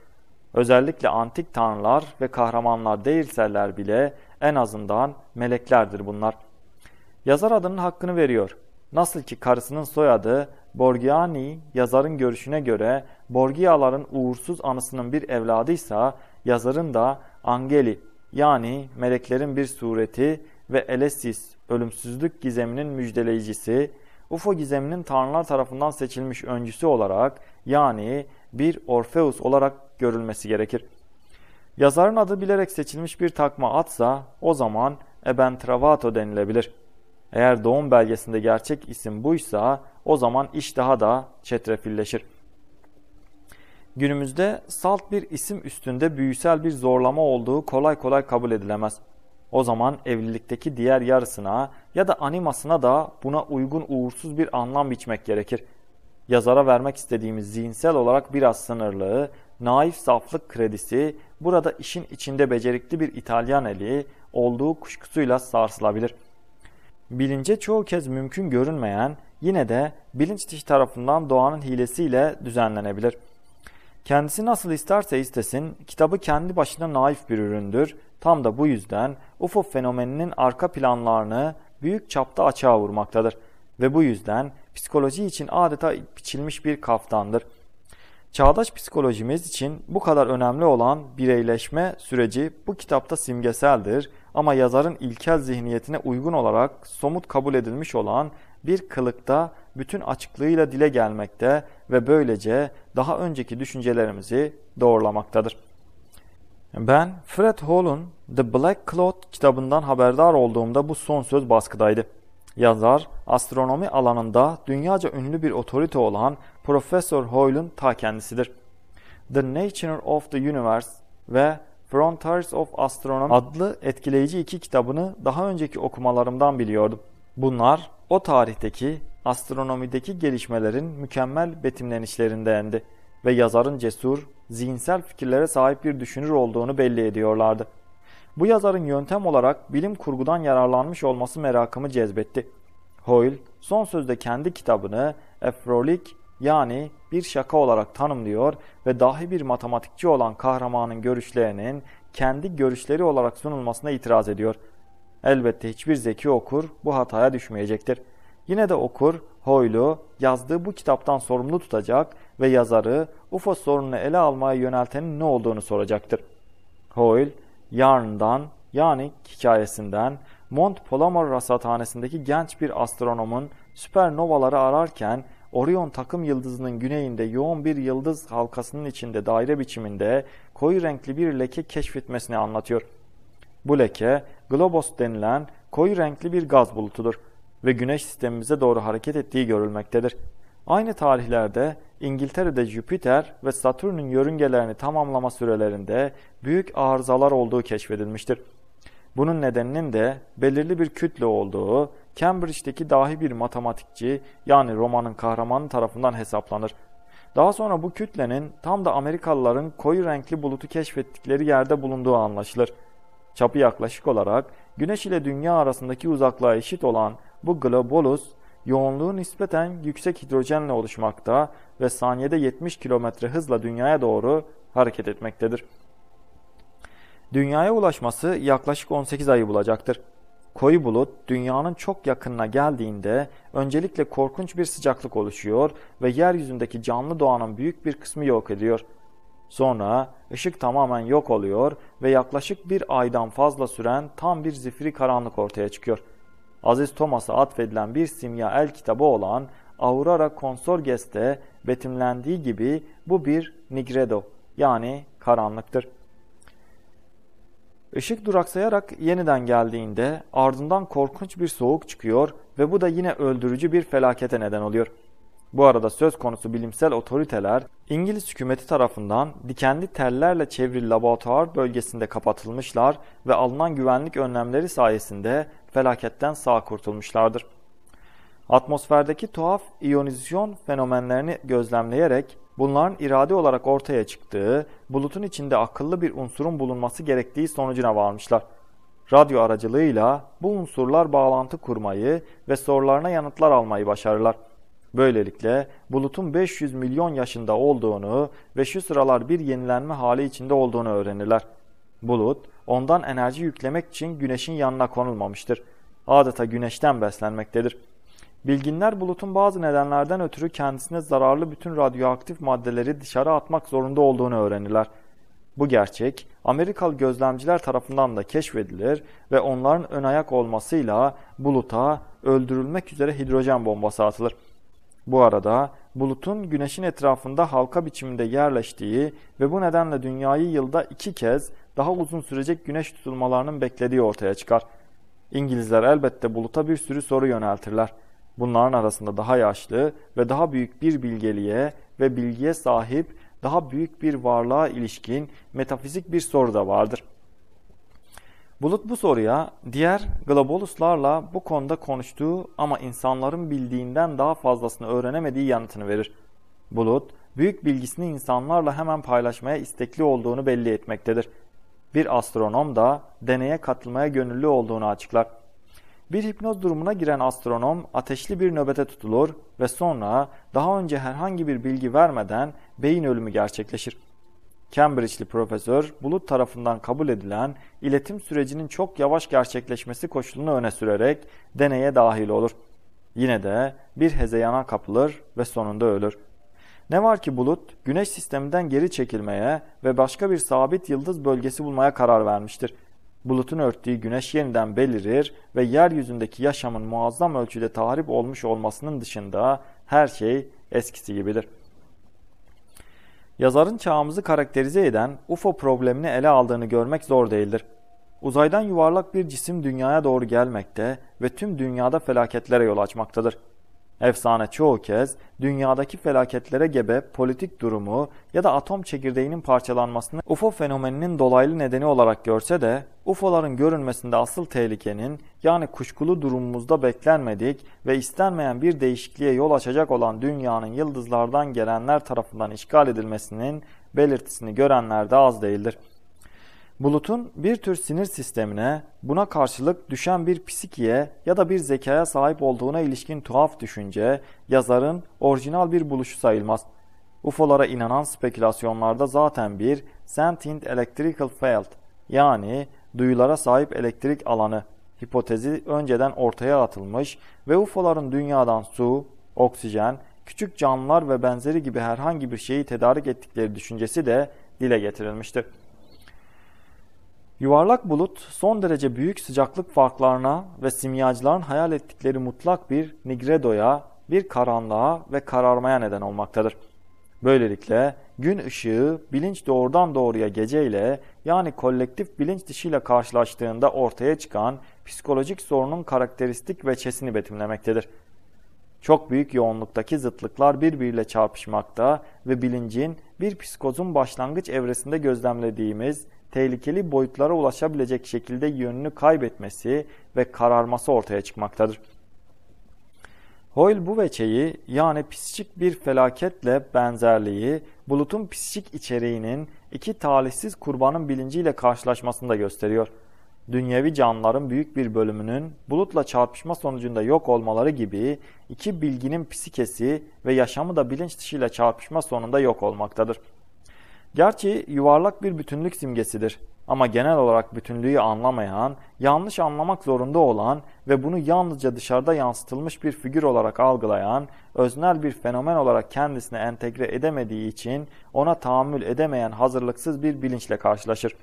Özellikle antik tanrılar ve kahramanlar değilseler bile en azından meleklerdir bunlar. Yazar adının hakkını veriyor. Nasıl ki karısının soyadı Borgiani yazarın görüşüne göre Borgia'ların uğursuz anısının bir evladıysa yazarın da Angeli yani meleklerin bir sureti ve Elesis ölümsüzlük gizeminin müjdeleyicisi, UFO gizeminin tanrılar tarafından seçilmiş öncüsü olarak yani bir Orfeus olarak görülmesi gerekir. Yazarın adı bilerek seçilmiş bir takma atsa o zaman Eben Travato denilebilir.'' Eğer doğum belgesinde gerçek isim buysa o zaman iş daha da çetrefilleşir. Günümüzde salt bir isim üstünde büyüsel bir zorlama olduğu kolay kolay kabul edilemez. O zaman evlilikteki diğer yarısına ya da animasına da buna uygun uğursuz bir anlam biçmek gerekir. Yazara vermek istediğimiz zihinsel olarak biraz sınırlı, naif saflık kredisi burada işin içinde becerikli bir İtalyan eli olduğu kuşkusuyla sarsılabilir.'' Bilince çoğu kez mümkün görünmeyen, yine de bilinç dışı tarafından doğanın hilesiyle düzenlenebilir. Kendisi nasıl isterse istesin, kitabı kendi başına naif bir üründür. Tam da bu yüzden UFO fenomeninin arka planlarını büyük çapta açığa vurmaktadır. Ve bu yüzden psikoloji için adeta biçilmiş bir kaftandır. Çağdaş psikolojimiz için bu kadar önemli olan bireyleşme süreci bu kitapta simgeseldir ama yazarın ilkel zihniyetine uygun olarak somut kabul edilmiş olan bir kılıkta bütün açıklığıyla dile gelmekte ve böylece daha önceki düşüncelerimizi doğrulamaktadır. Ben Fred Hall'un The Black Cloud kitabından haberdar olduğumda bu son söz baskıdaydı. Yazar, astronomi alanında dünyaca ünlü bir otorite olan Profesör Hoyle'un ta kendisidir. The Nature of the Universe ve Frontiers of Astronomy adlı etkileyici iki kitabını daha önceki okumalarımdan biliyordum. Bunlar o tarihteki astronomideki gelişmelerin mükemmel betimlenişlerindendi ve yazarın cesur, zihinsel fikirlere sahip bir düşünür olduğunu belli ediyorlardı. Bu yazarın yöntem olarak bilim kurgudan yararlanmış olması merakımı cezbetti. Hoyle son sözde kendi kitabını A Frolic yani bir şaka olarak tanımlıyor ve dahi bir matematikçi olan kahramanın görüşlerinin kendi görüşleri olarak sunulmasına itiraz ediyor. Elbette hiçbir zeki okur bu hataya düşmeyecektir. Yine de okur Hoyle'u yazdığı bu kitaptan sorumlu tutacak ve yazarı UFO sorununu ele almaya yöneltenin ne olduğunu soracaktır. Hoyle, Yarn'dan yani hikayesinden Mont Palomar rasathanesindeki genç bir astronomun süpernovaları ararken Orion takım yıldızının güneyinde yoğun bir yıldız halkasının içinde daire biçiminde koyu renkli bir leke keşfetmesini anlatıyor. Bu leke globos denilen koyu renkli bir gaz bulutudur ve güneş sistemimize doğru hareket ettiği görülmektedir. Aynı tarihlerde İngiltere'de Jüpiter ve Satürn'ün yörüngelerini tamamlama sürelerinde büyük arızalar olduğu keşfedilmiştir. Bunun nedeninin de belirli bir kütle olduğu Cambridge'deki dahi bir matematikçi yani romanın kahramanı tarafından hesaplanır. Daha sonra bu kütlenin tam da Amerikalıların koyu renkli bulutu keşfettikleri yerde bulunduğu anlaşılır. Çapı yaklaşık olarak Güneş ile Dünya arasındaki uzaklığa eşit olan bu globolus yoğunluğu nispeten yüksek hidrojenle oluşmakta ve saniyede 70 kilometre hızla dünyaya doğru hareket etmektedir. Dünyaya ulaşması yaklaşık 18 ayı bulacaktır. Koyu bulut dünyanın çok yakınına geldiğinde öncelikle korkunç bir sıcaklık oluşuyor ve yeryüzündeki canlı doğanın büyük bir kısmı yok ediyor. Sonra ışık tamamen yok oluyor ve yaklaşık bir aydan fazla süren tam bir zifiri karanlık ortaya çıkıyor. Aziz Thomas'a atfedilen bir simya el kitabı olan Aurora Consorges'te betimlendiği gibi bu bir nigredo yani karanlıktır. Işık duraksayarak yeniden geldiğinde ardından korkunç bir soğuk çıkıyor ve bu da yine öldürücü bir felakete neden oluyor. Bu arada söz konusu bilimsel otoriteler İngiliz hükümeti tarafından dikenli tellerle çevrili laboratuvar bölgesinde kapatılmışlar ve alınan güvenlik önlemleri sayesinde felaketten sağ kurtulmuşlardır. Atmosferdeki tuhaf iyonizasyon fenomenlerini gözlemleyerek bunların irade olarak ortaya çıktığı, bulutun içinde akıllı bir unsurun bulunması gerektiği sonucuna varmışlar. Radyo aracılığıyla bu unsurlar bağlantı kurmayı ve sorularına yanıtlar almayı başarırlar. Böylelikle bulutun 500 milyon yaşında olduğunu ve şu sıralar bir yenilenme hali içinde olduğunu öğrenirler. Bulut, ondan enerji yüklemek için güneşin yanına konulmamıştır. Adeta güneşten beslenmektedir.'' Bilginler bulutun bazı nedenlerden ötürü kendisine zararlı bütün radyoaktif maddeleri dışarı atmak zorunda olduğunu öğrenirler. Bu gerçek Amerikalı gözlemciler tarafından da keşfedilir ve onların ön ayak olmasıyla buluta öldürülmek üzere hidrojen bombası atılır. Bu arada bulutun güneşin etrafında halka biçiminde yerleştiği ve bu nedenle dünyayı yılda iki kez daha uzun sürecek güneş tutulmalarının beklediği ortaya çıkar. İngilizler elbette buluta bir sürü soru yöneltirler. Bunların arasında daha yaşlı ve daha büyük bir bilgeliğe ve bilgiye sahip daha büyük bir varlığa ilişkin metafizik bir soru da vardır. Bulut bu soruya diğer globoluslarla bu konuda konuştuğu ama insanların bildiğinden daha fazlasını öğrenemediği yanıtını verir. Bulut, büyük bilgisini insanlarla hemen paylaşmaya istekli olduğunu belli etmektedir. Bir astronom da deneye katılmaya gönüllü olduğunu açıklar. Bir hipnoz durumuna giren astronom ateşli bir nöbete tutulur ve sonra daha önce herhangi bir bilgi vermeden beyin ölümü gerçekleşir. Cambridge'li profesör bulut tarafından kabul edilen iletim sürecinin çok yavaş gerçekleşmesi koşulunu öne sürerek deneye dahil olur. Yine de bir hezeyana kapılır ve sonunda ölür. Ne var ki bulut güneş sisteminden geri çekilmeye ve başka bir sabit yıldız bölgesi bulmaya karar vermiştir. Bulutun örttüğü güneş yeniden belirir ve yeryüzündeki yaşamın muazzam ölçüde tahrip olmuş olmasının dışında her şey eskisi gibidir. Yazarın çağımızı karakterize eden UFO problemini ele aldığını görmek zor değildir. Uzaydan yuvarlak bir cisim dünyaya doğru gelmekte ve tüm dünyada felaketlere yol açmaktadır. Efsane çoğu kez dünyadaki felaketlere gebe politik durumu ya da atom çekirdeğinin parçalanmasını UFO fenomeninin dolaylı nedeni olarak görse de UFO'ların görünmesinde asıl tehlikenin yani kuşkulu durumumuzda beklenmedik ve istenmeyen bir değişikliğe yol açacak olan dünyanın yıldızlardan gelenler tarafından işgal edilmesinin belirtisini görenler de az değildir. Bulutun bir tür sinir sistemine, buna karşılık düşen bir psikiye ya da bir zekaya sahip olduğuna ilişkin tuhaf düşünce, yazarın orijinal bir buluşu sayılmaz. UFO'lara inanan spekülasyonlarda zaten bir sentient electrical field yani duyulara sahip elektrik alanı hipotezi önceden ortaya atılmış ve UFO'ların dünyadan su, oksijen, küçük canlılar ve benzeri gibi herhangi bir şeyi tedarik ettikleri düşüncesi de dile getirilmiştir. Yuvarlak bulut son derece büyük sıcaklık farklarına ve simyacıların hayal ettikleri mutlak bir nigredoya, bir karanlığa ve kararmaya neden olmaktadır. Böylelikle gün ışığı bilinç doğrudan doğruya geceyle yani kolektif bilinç dışıyla karşılaştığında ortaya çıkan psikolojik sorunun karakteristik veçesini betimlemektedir. Çok büyük yoğunluktaki zıtlıklar birbiriyle çarpışmakta ve bilincin bir psikozun başlangıç evresinde gözlemlediğimiz tehlikeli boyutlara ulaşabilecek şekilde yönünü kaybetmesi ve kararması ortaya çıkmaktadır. Hoyle bu veçeyi yani pisçik bir felaketle benzerliği bulutun pisçik içeriğinin iki talihsiz kurbanın bilinciyle karşılaşmasında gösteriyor. Dünyevi canlıların büyük bir bölümünün bulutla çarpışma sonucunda yok olmaları gibi iki bilginin psikesi ve yaşamı da bilinç dışıyla çarpışma sonunda yok olmaktadır. Gerçi yuvarlak bir bütünlük simgesidir ama genel olarak bütünlüğü anlamayan, yanlış anlamak zorunda olan ve bunu yalnızca dışarıda yansıtılmış bir figür olarak algılayan, öznel bir fenomen olarak kendisine entegre edemediği için ona tahammül edemeyen hazırlıksız bir bilinçle karşılaşır.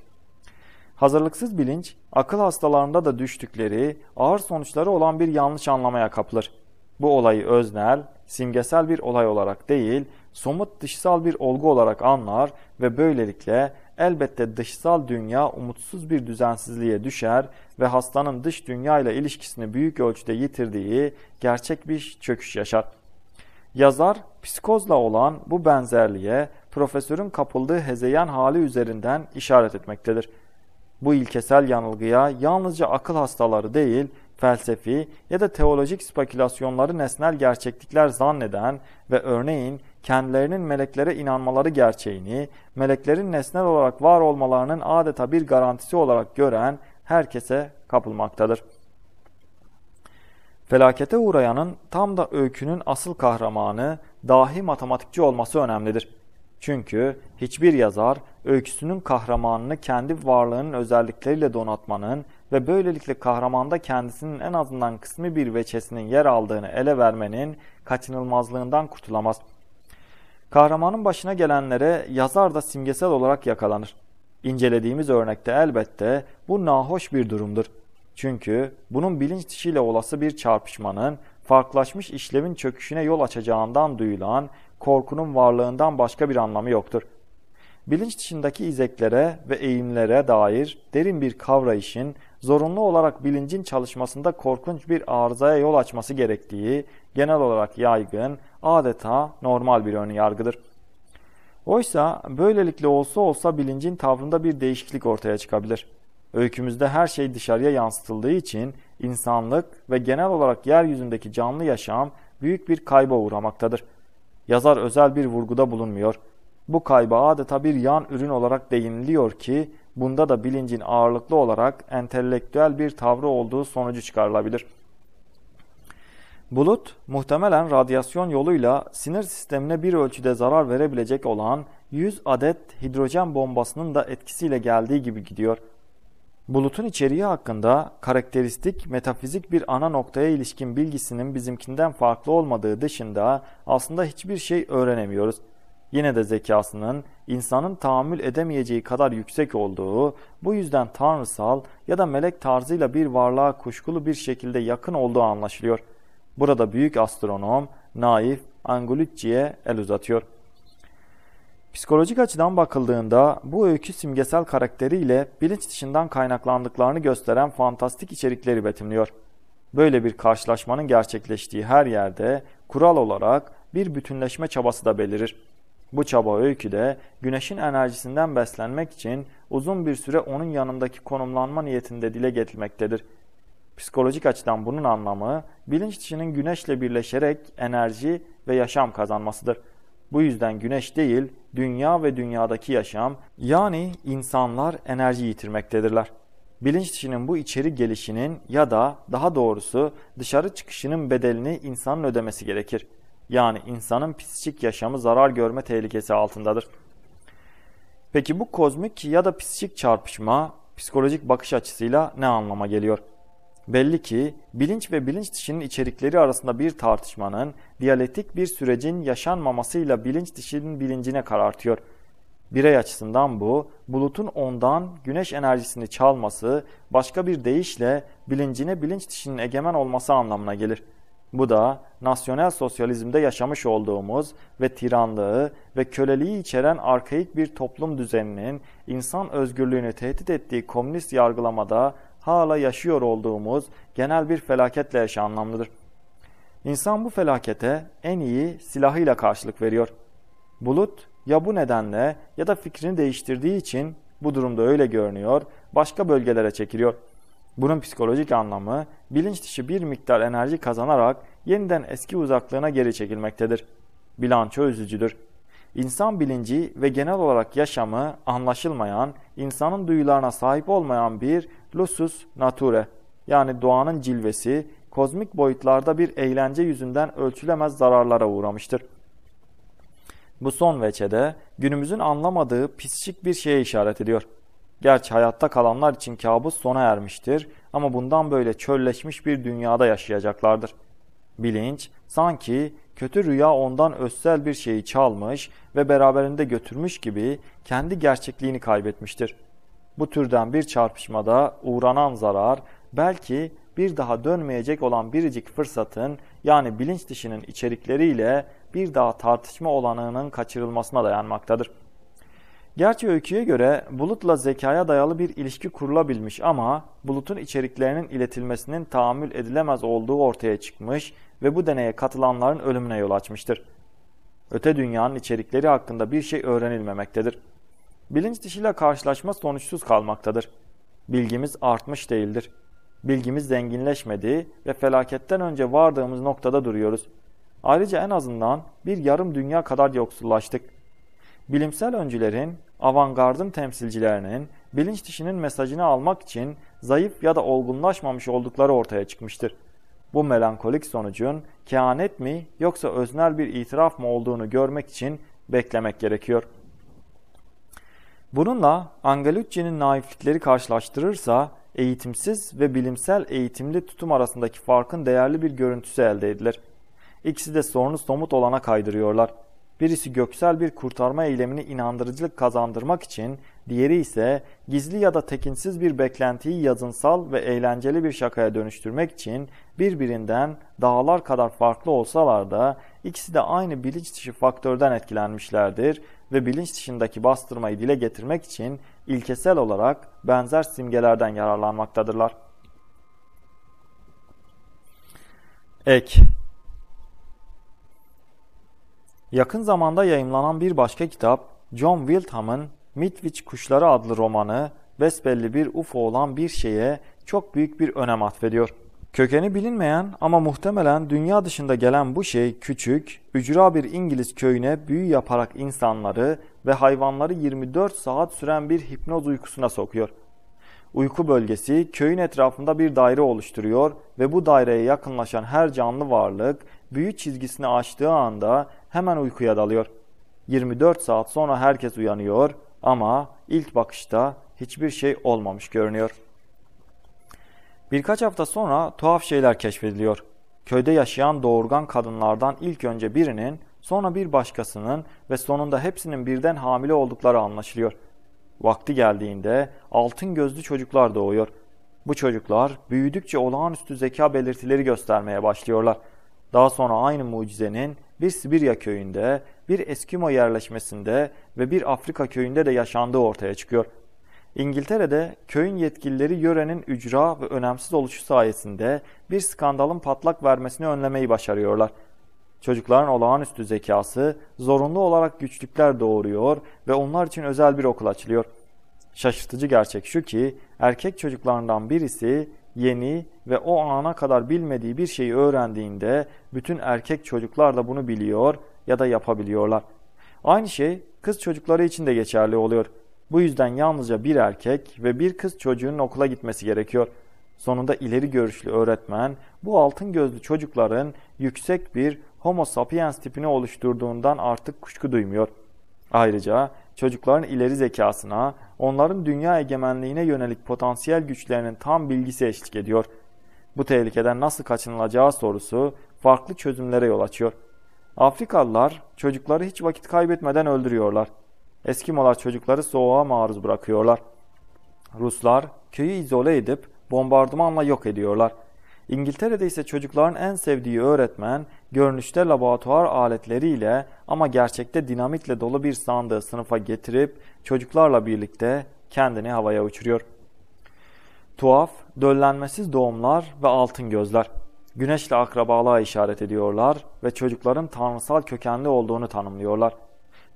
Hazırlıksız bilinç, akıl hastalarında da düştükleri, ağır sonuçları olan bir yanlış anlamaya kapılır. Bu olayı öznel, simgesel bir olay olarak değil, somut dışsal bir olgu olarak anlar ve böylelikle elbette dışsal dünya umutsuz bir düzensizliğe düşer ve hastanın dış dünya ile ilişkisini büyük ölçüde yitirdiği gerçek bir çöküş yaşar. Yazar, psikozla olan bu benzerliğe profesörün kapıldığı hezeyan hali üzerinden işaret etmektedir. Bu ilkesel yanılgıya yalnızca akıl hastaları değil, felsefi ya da teolojik spekülasyonları nesnel gerçeklikler zanneden ve örneğin kendilerinin meleklere inanmaları gerçeğini, meleklerin nesnel olarak var olmalarının adeta bir garantisi olarak gören herkese kapılmaktadır. Felakete uğrayanın tam da öykünün asıl kahramanı dahi matematikçi olması önemlidir. Çünkü hiçbir yazar öyküsünün kahramanını kendi varlığının özellikleriyle donatmanın ve böylelikle kahramanda kendisinin en azından kısmi bir veçesinin yer aldığını ele vermenin kaçınılmazlığından kurtulamaz. Kahramanın başına gelenlere yazar da simgesel olarak yakalanır. İncelediğimiz örnekte elbette bu nahoş bir durumdur. Çünkü bunun bilinç dışıyla olası bir çarpışmanın farklılaşmış işlevin çöküşüne yol açacağından duyulan korkunun varlığından başka bir anlamı yoktur. Bilinç dışındaki izeklere ve eğimlere dair derin bir kavrayışın zorunlu olarak bilincin çalışmasında korkunç bir arızaya yol açması gerektiği genel olarak yaygın, adeta normal bir ön yargıdır. Oysa böylelikle olsa olsa bilincin tavrında bir değişiklik ortaya çıkabilir. Öykümüzde her şey dışarıya yansıtıldığı için insanlık ve genel olarak yeryüzündeki canlı yaşam büyük bir kayba uğramaktadır. Yazar özel bir vurguda bulunmuyor. Bu kayba adeta bir yan ürün olarak değiniliyor ki bunda da bilincin ağırlıklı olarak entelektüel bir tavrı olduğu sonucu çıkarılabilir.'' Bulut, muhtemelen radyasyon yoluyla sinir sistemine bir ölçüde zarar verebilecek olan 100 adet hidrojen bombasının da etkisiyle geldiği gibi gidiyor. Bulutun içeriği hakkında karakteristik metafizik bir ana noktaya ilişkin bilgisinin bizimkinden farklı olmadığı dışında aslında hiçbir şey öğrenemiyoruz. Yine de zekasının insanın tahammül edemeyeceği kadar yüksek olduğu, bu yüzden tanrısal ya da melek tarzıyla bir varlığa kuşkulu bir şekilde yakın olduğu anlaşılıyor. Burada büyük astronom Naif Angulicci'ye el uzatıyor. Psikolojik açıdan bakıldığında bu öykü simgesel karakteriyle bilinç dışından kaynaklandıklarını gösteren fantastik içerikleri betimliyor. Böyle bir karşılaşmanın gerçekleştiği her yerde kural olarak bir bütünleşme çabası da belirir. Bu çaba öyküde güneşin enerjisinden beslenmek için uzun bir süre onun yanındaki konumlanma niyetinde dile getirilmektedir. Psikolojik açıdan bunun anlamı bilinç dışının güneşle birleşerek enerji ve yaşam kazanmasıdır. Bu yüzden güneş değil, dünya ve dünyadaki yaşam yani insanlar enerji yitirmektedirler. Bilinç dışının bu içeri gelişinin ya da daha doğrusu dışarı çıkışının bedelini insanın ödemesi gerekir. Yani insanın psikik yaşamı zarar görme tehlikesi altındadır. Peki bu kozmik ya da psikik çarpışma psikolojik bakış açısıyla ne anlama geliyor? Belli ki bilinç ve bilinç dışının içerikleri arasında bir tartışmanın, diyalektik bir sürecin yaşanmamasıyla bilinç dışının bilincine karartıyor. Birey açısından bu, bulutun ondan güneş enerjisini çalması, başka bir deyişle bilincine bilinç dışının egemen olması anlamına gelir. Bu da nasyonel sosyalizmde yaşamış olduğumuz ve tiranlığı ve köleliği içeren arkaik bir toplum düzeninin insan özgürlüğünü tehdit ettiği komünist yargılamada hala yaşıyor olduğumuz genel bir felaketle eş anlamlıdır. İnsan bu felakete en iyi silahıyla karşılık veriyor. Bulut ya bu nedenle ya da fikrini değiştirdiği için bu durumda öyle görünüyor, başka bölgelere çekiliyor. Bunun psikolojik anlamı bilinç dışı bir miktar enerji kazanarak yeniden eski uzaklığına geri çekilmektedir. Bilanço üzücüdür. İnsan bilinci ve genel olarak yaşamı anlaşılmayan, insanın duyularına sahip olmayan bir lusus nature yani doğanın cilvesi kozmik boyutlarda bir eğlence yüzünden ölçülemez zararlara uğramıştır. Bu son veçede günümüzün anlamadığı pisçik bir şeye işaret ediyor. Gerçi hayatta kalanlar için kabus sona ermiştir ama bundan böyle çölleşmiş bir dünyada yaşayacaklardır. Bilinç sanki Kötü rüya ondan özsel bir şeyi çalmış ve beraberinde götürmüş gibi kendi gerçekliğini kaybetmiştir. Bu türden bir çarpışmada uğranan zarar belki bir daha dönmeyecek olan biricik fırsatın yani bilinç dışının içerikleriyle bir daha tartışma olanının kaçırılmasına dayanmaktadır. Gerçi öyküye göre bulutla zekaya dayalı bir ilişki kurulabilmiş ama bulutun içeriklerinin iletilmesinin tahammül edilemez olduğu ortaya çıkmış ve bu deneye katılanların ölümüne yol açmıştır. Öte dünyanın içerikleri hakkında bir şey öğrenilmemektedir. Bilinç dışıyla karşılaşma sonuçsuz kalmaktadır. Bilgimiz artmış değildir. Bilgimiz zenginleşmediği ve felaketten önce vardığımız noktada duruyoruz. Ayrıca en azından bir yarım dünya kadar yoksullaştık. Bilimsel öncülerin, avantgardın temsilcilerinin bilinç dışının mesajını almak için zayıf ya da olgunlaşmamış oldukları ortaya çıkmıştır. Bu melankolik sonucun kehanet mi yoksa öznel bir itiraf mı olduğunu görmek için beklemek gerekiyor. Bununla Angelucci'nin naiflikleri karşılaştırırsa eğitimsiz ve bilimsel eğitimli tutum arasındaki farkın değerli bir görüntüsü elde edilir. İkisi de sorunu somut olana kaydırıyorlar. Birisi göksel bir kurtarma eylemini inandırıcılık kazandırmak için, diğeri ise gizli ya da tekinsiz bir beklentiyi yazınsal ve eğlenceli bir şakaya dönüştürmek için birbirinden dağlar kadar farklı olsalar da ikisi de aynı bilinç dışı faktörden etkilenmişlerdir ve bilinç dışındaki bastırmayı dile getirmek için ilkesel olarak benzer simgelerden yararlanmaktadırlar. Ek Yakın zamanda yayımlanan bir başka kitap, John Wiltham'ın Mitwich Kuşları adlı romanı, besbelli bir UFO olan bir şeye çok büyük bir önem atfediyor. Kökeni bilinmeyen ama muhtemelen dünya dışında gelen bu şey küçük, ücra bir İngiliz köyüne büyü yaparak insanları ve hayvanları 24 saat süren bir hipnoz uykusuna sokuyor. Uyku bölgesi köyün etrafında bir daire oluşturuyor ve bu daireye yakınlaşan her canlı varlık büyü çizgisini aştığı anda hemen uykuya dalıyor. 24 saat sonra herkes uyanıyor ama ilk bakışta hiçbir şey olmamış görünüyor. Birkaç hafta sonra tuhaf şeyler keşfediliyor. Köyde yaşayan doğurgan kadınlardan ilk önce birinin, sonra bir başkasının ve sonunda hepsinin birden hamile oldukları anlaşılıyor. Vakti geldiğinde altın gözlü çocuklar doğuyor. Bu çocuklar büyüdükçe olağanüstü zeka belirtileri göstermeye başlıyorlar. Daha sonra aynı mucizenin bir Sibirya köyünde, bir Eskimo yerleşmesinde ve bir Afrika köyünde de yaşandığı ortaya çıkıyor. İngiltere'de köyün yetkilileri yörenin ücra ve önemsiz oluşu sayesinde bir skandalın patlak vermesini önlemeyi başarıyorlar. Çocukların olağanüstü zekası zorunlu olarak güçlükler doğuruyor ve onlar için özel bir okul açılıyor. Şaşırtıcı gerçek şu ki erkek çocuklarından birisi yeni ve o ana kadar bilmediği bir şeyi öğrendiğinde bütün erkek çocuklar da bunu biliyor ya da yapabiliyorlar. Aynı şey kız çocukları için de geçerli oluyor. Bu yüzden yalnızca bir erkek ve bir kız çocuğunun okula gitmesi gerekiyor. Sonunda ileri görüşlü öğretmen bu altın gözlü çocukların yüksek bir homo sapiens tipini oluşturduğundan artık kuşku duymuyor. Ayrıca çocukların ileri zekasına, onların dünya egemenliğine yönelik potansiyel güçlerinin tam bilgisi eşlik ediyor.'' Bu tehlikeden nasıl kaçınılacağı sorusu farklı çözümlere yol açıyor. Afrikalılar çocukları hiç vakit kaybetmeden öldürüyorlar. Eskimolar çocukları soğuğa maruz bırakıyorlar. Ruslar köyü izole edip bombardımanla yok ediyorlar. İngiltere'de ise çocukların en sevdiği öğretmen görünüşte laboratuvar aletleriyle ama gerçekte dinamitle dolu bir sandığı sınıfa getirip çocuklarla birlikte kendini havaya uçuruyor tuhaf, döllenmesiz doğumlar ve altın gözler. Güneşle akrabalığa işaret ediyorlar ve çocukların tanrısal kökenli olduğunu tanımlıyorlar.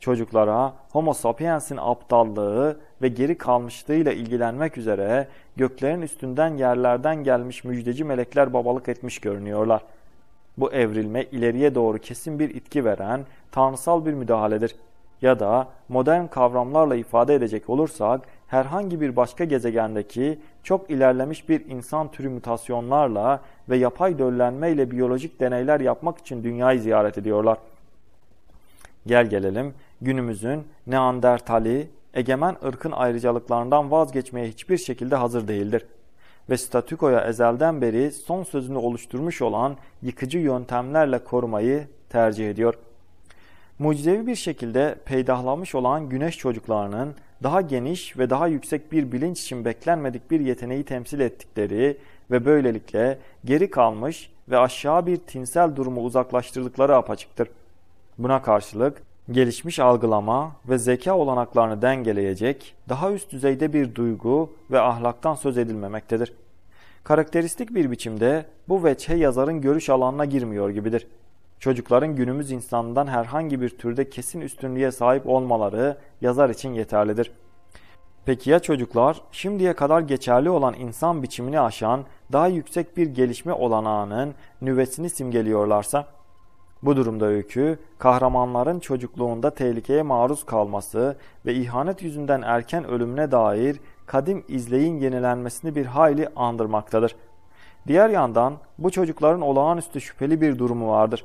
Çocuklara Homo sapiens'in aptallığı ve geri kalmışlığıyla ilgilenmek üzere göklerin üstünden yerlerden gelmiş müjdeci melekler babalık etmiş görünüyorlar. Bu evrilme ileriye doğru kesin bir itki veren tanrısal bir müdahaledir. Ya da modern kavramlarla ifade edecek olursak herhangi bir başka gezegendeki çok ilerlemiş bir insan türü mutasyonlarla ve yapay döllenmeyle biyolojik deneyler yapmak için dünyayı ziyaret ediyorlar. Gel gelelim günümüzün Neandertali, egemen ırkın ayrıcalıklarından vazgeçmeye hiçbir şekilde hazır değildir. Ve statükoya ezelden beri son sözünü oluşturmuş olan yıkıcı yöntemlerle korumayı tercih ediyor. Mucizevi bir şekilde peydahlanmış olan güneş çocuklarının daha geniş ve daha yüksek bir bilinç için beklenmedik bir yeteneği temsil ettikleri ve böylelikle geri kalmış ve aşağı bir tinsel durumu uzaklaştırdıkları apaçıktır. Buna karşılık gelişmiş algılama ve zeka olanaklarını dengeleyecek daha üst düzeyde bir duygu ve ahlaktan söz edilmemektedir. Karakteristik bir biçimde bu veçhe yazarın görüş alanına girmiyor gibidir. Çocukların günümüz insanından herhangi bir türde kesin üstünlüğe sahip olmaları yazar için yeterlidir. Peki ya çocuklar şimdiye kadar geçerli olan insan biçimini aşan daha yüksek bir gelişme olanağının nüvesini simgeliyorlarsa? Bu durumda öykü, kahramanların çocukluğunda tehlikeye maruz kalması ve ihanet yüzünden erken ölümüne dair kadim izleyin yenilenmesini bir hayli andırmaktadır. Diğer yandan bu çocukların olağanüstü şüpheli bir durumu vardır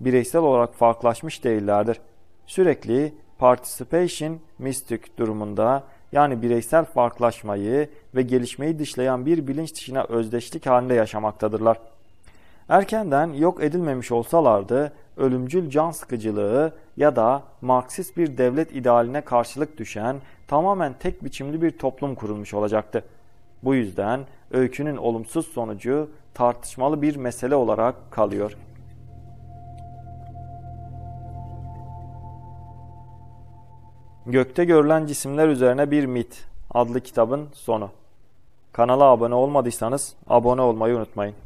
bireysel olarak farklılaşmış değillerdir. Sürekli participation mystic durumunda yani bireysel farklılaşmayı ve gelişmeyi dışlayan bir bilinç dışına özdeşlik halinde yaşamaktadırlar. Erkenden yok edilmemiş olsalardı ölümcül can sıkıcılığı ya da Marksist bir devlet idealine karşılık düşen tamamen tek biçimli bir toplum kurulmuş olacaktı. Bu yüzden öykünün olumsuz sonucu tartışmalı bir mesele olarak kalıyor.'' Gökte görülen cisimler üzerine bir mit adlı kitabın sonu. Kanala abone olmadıysanız abone olmayı unutmayın.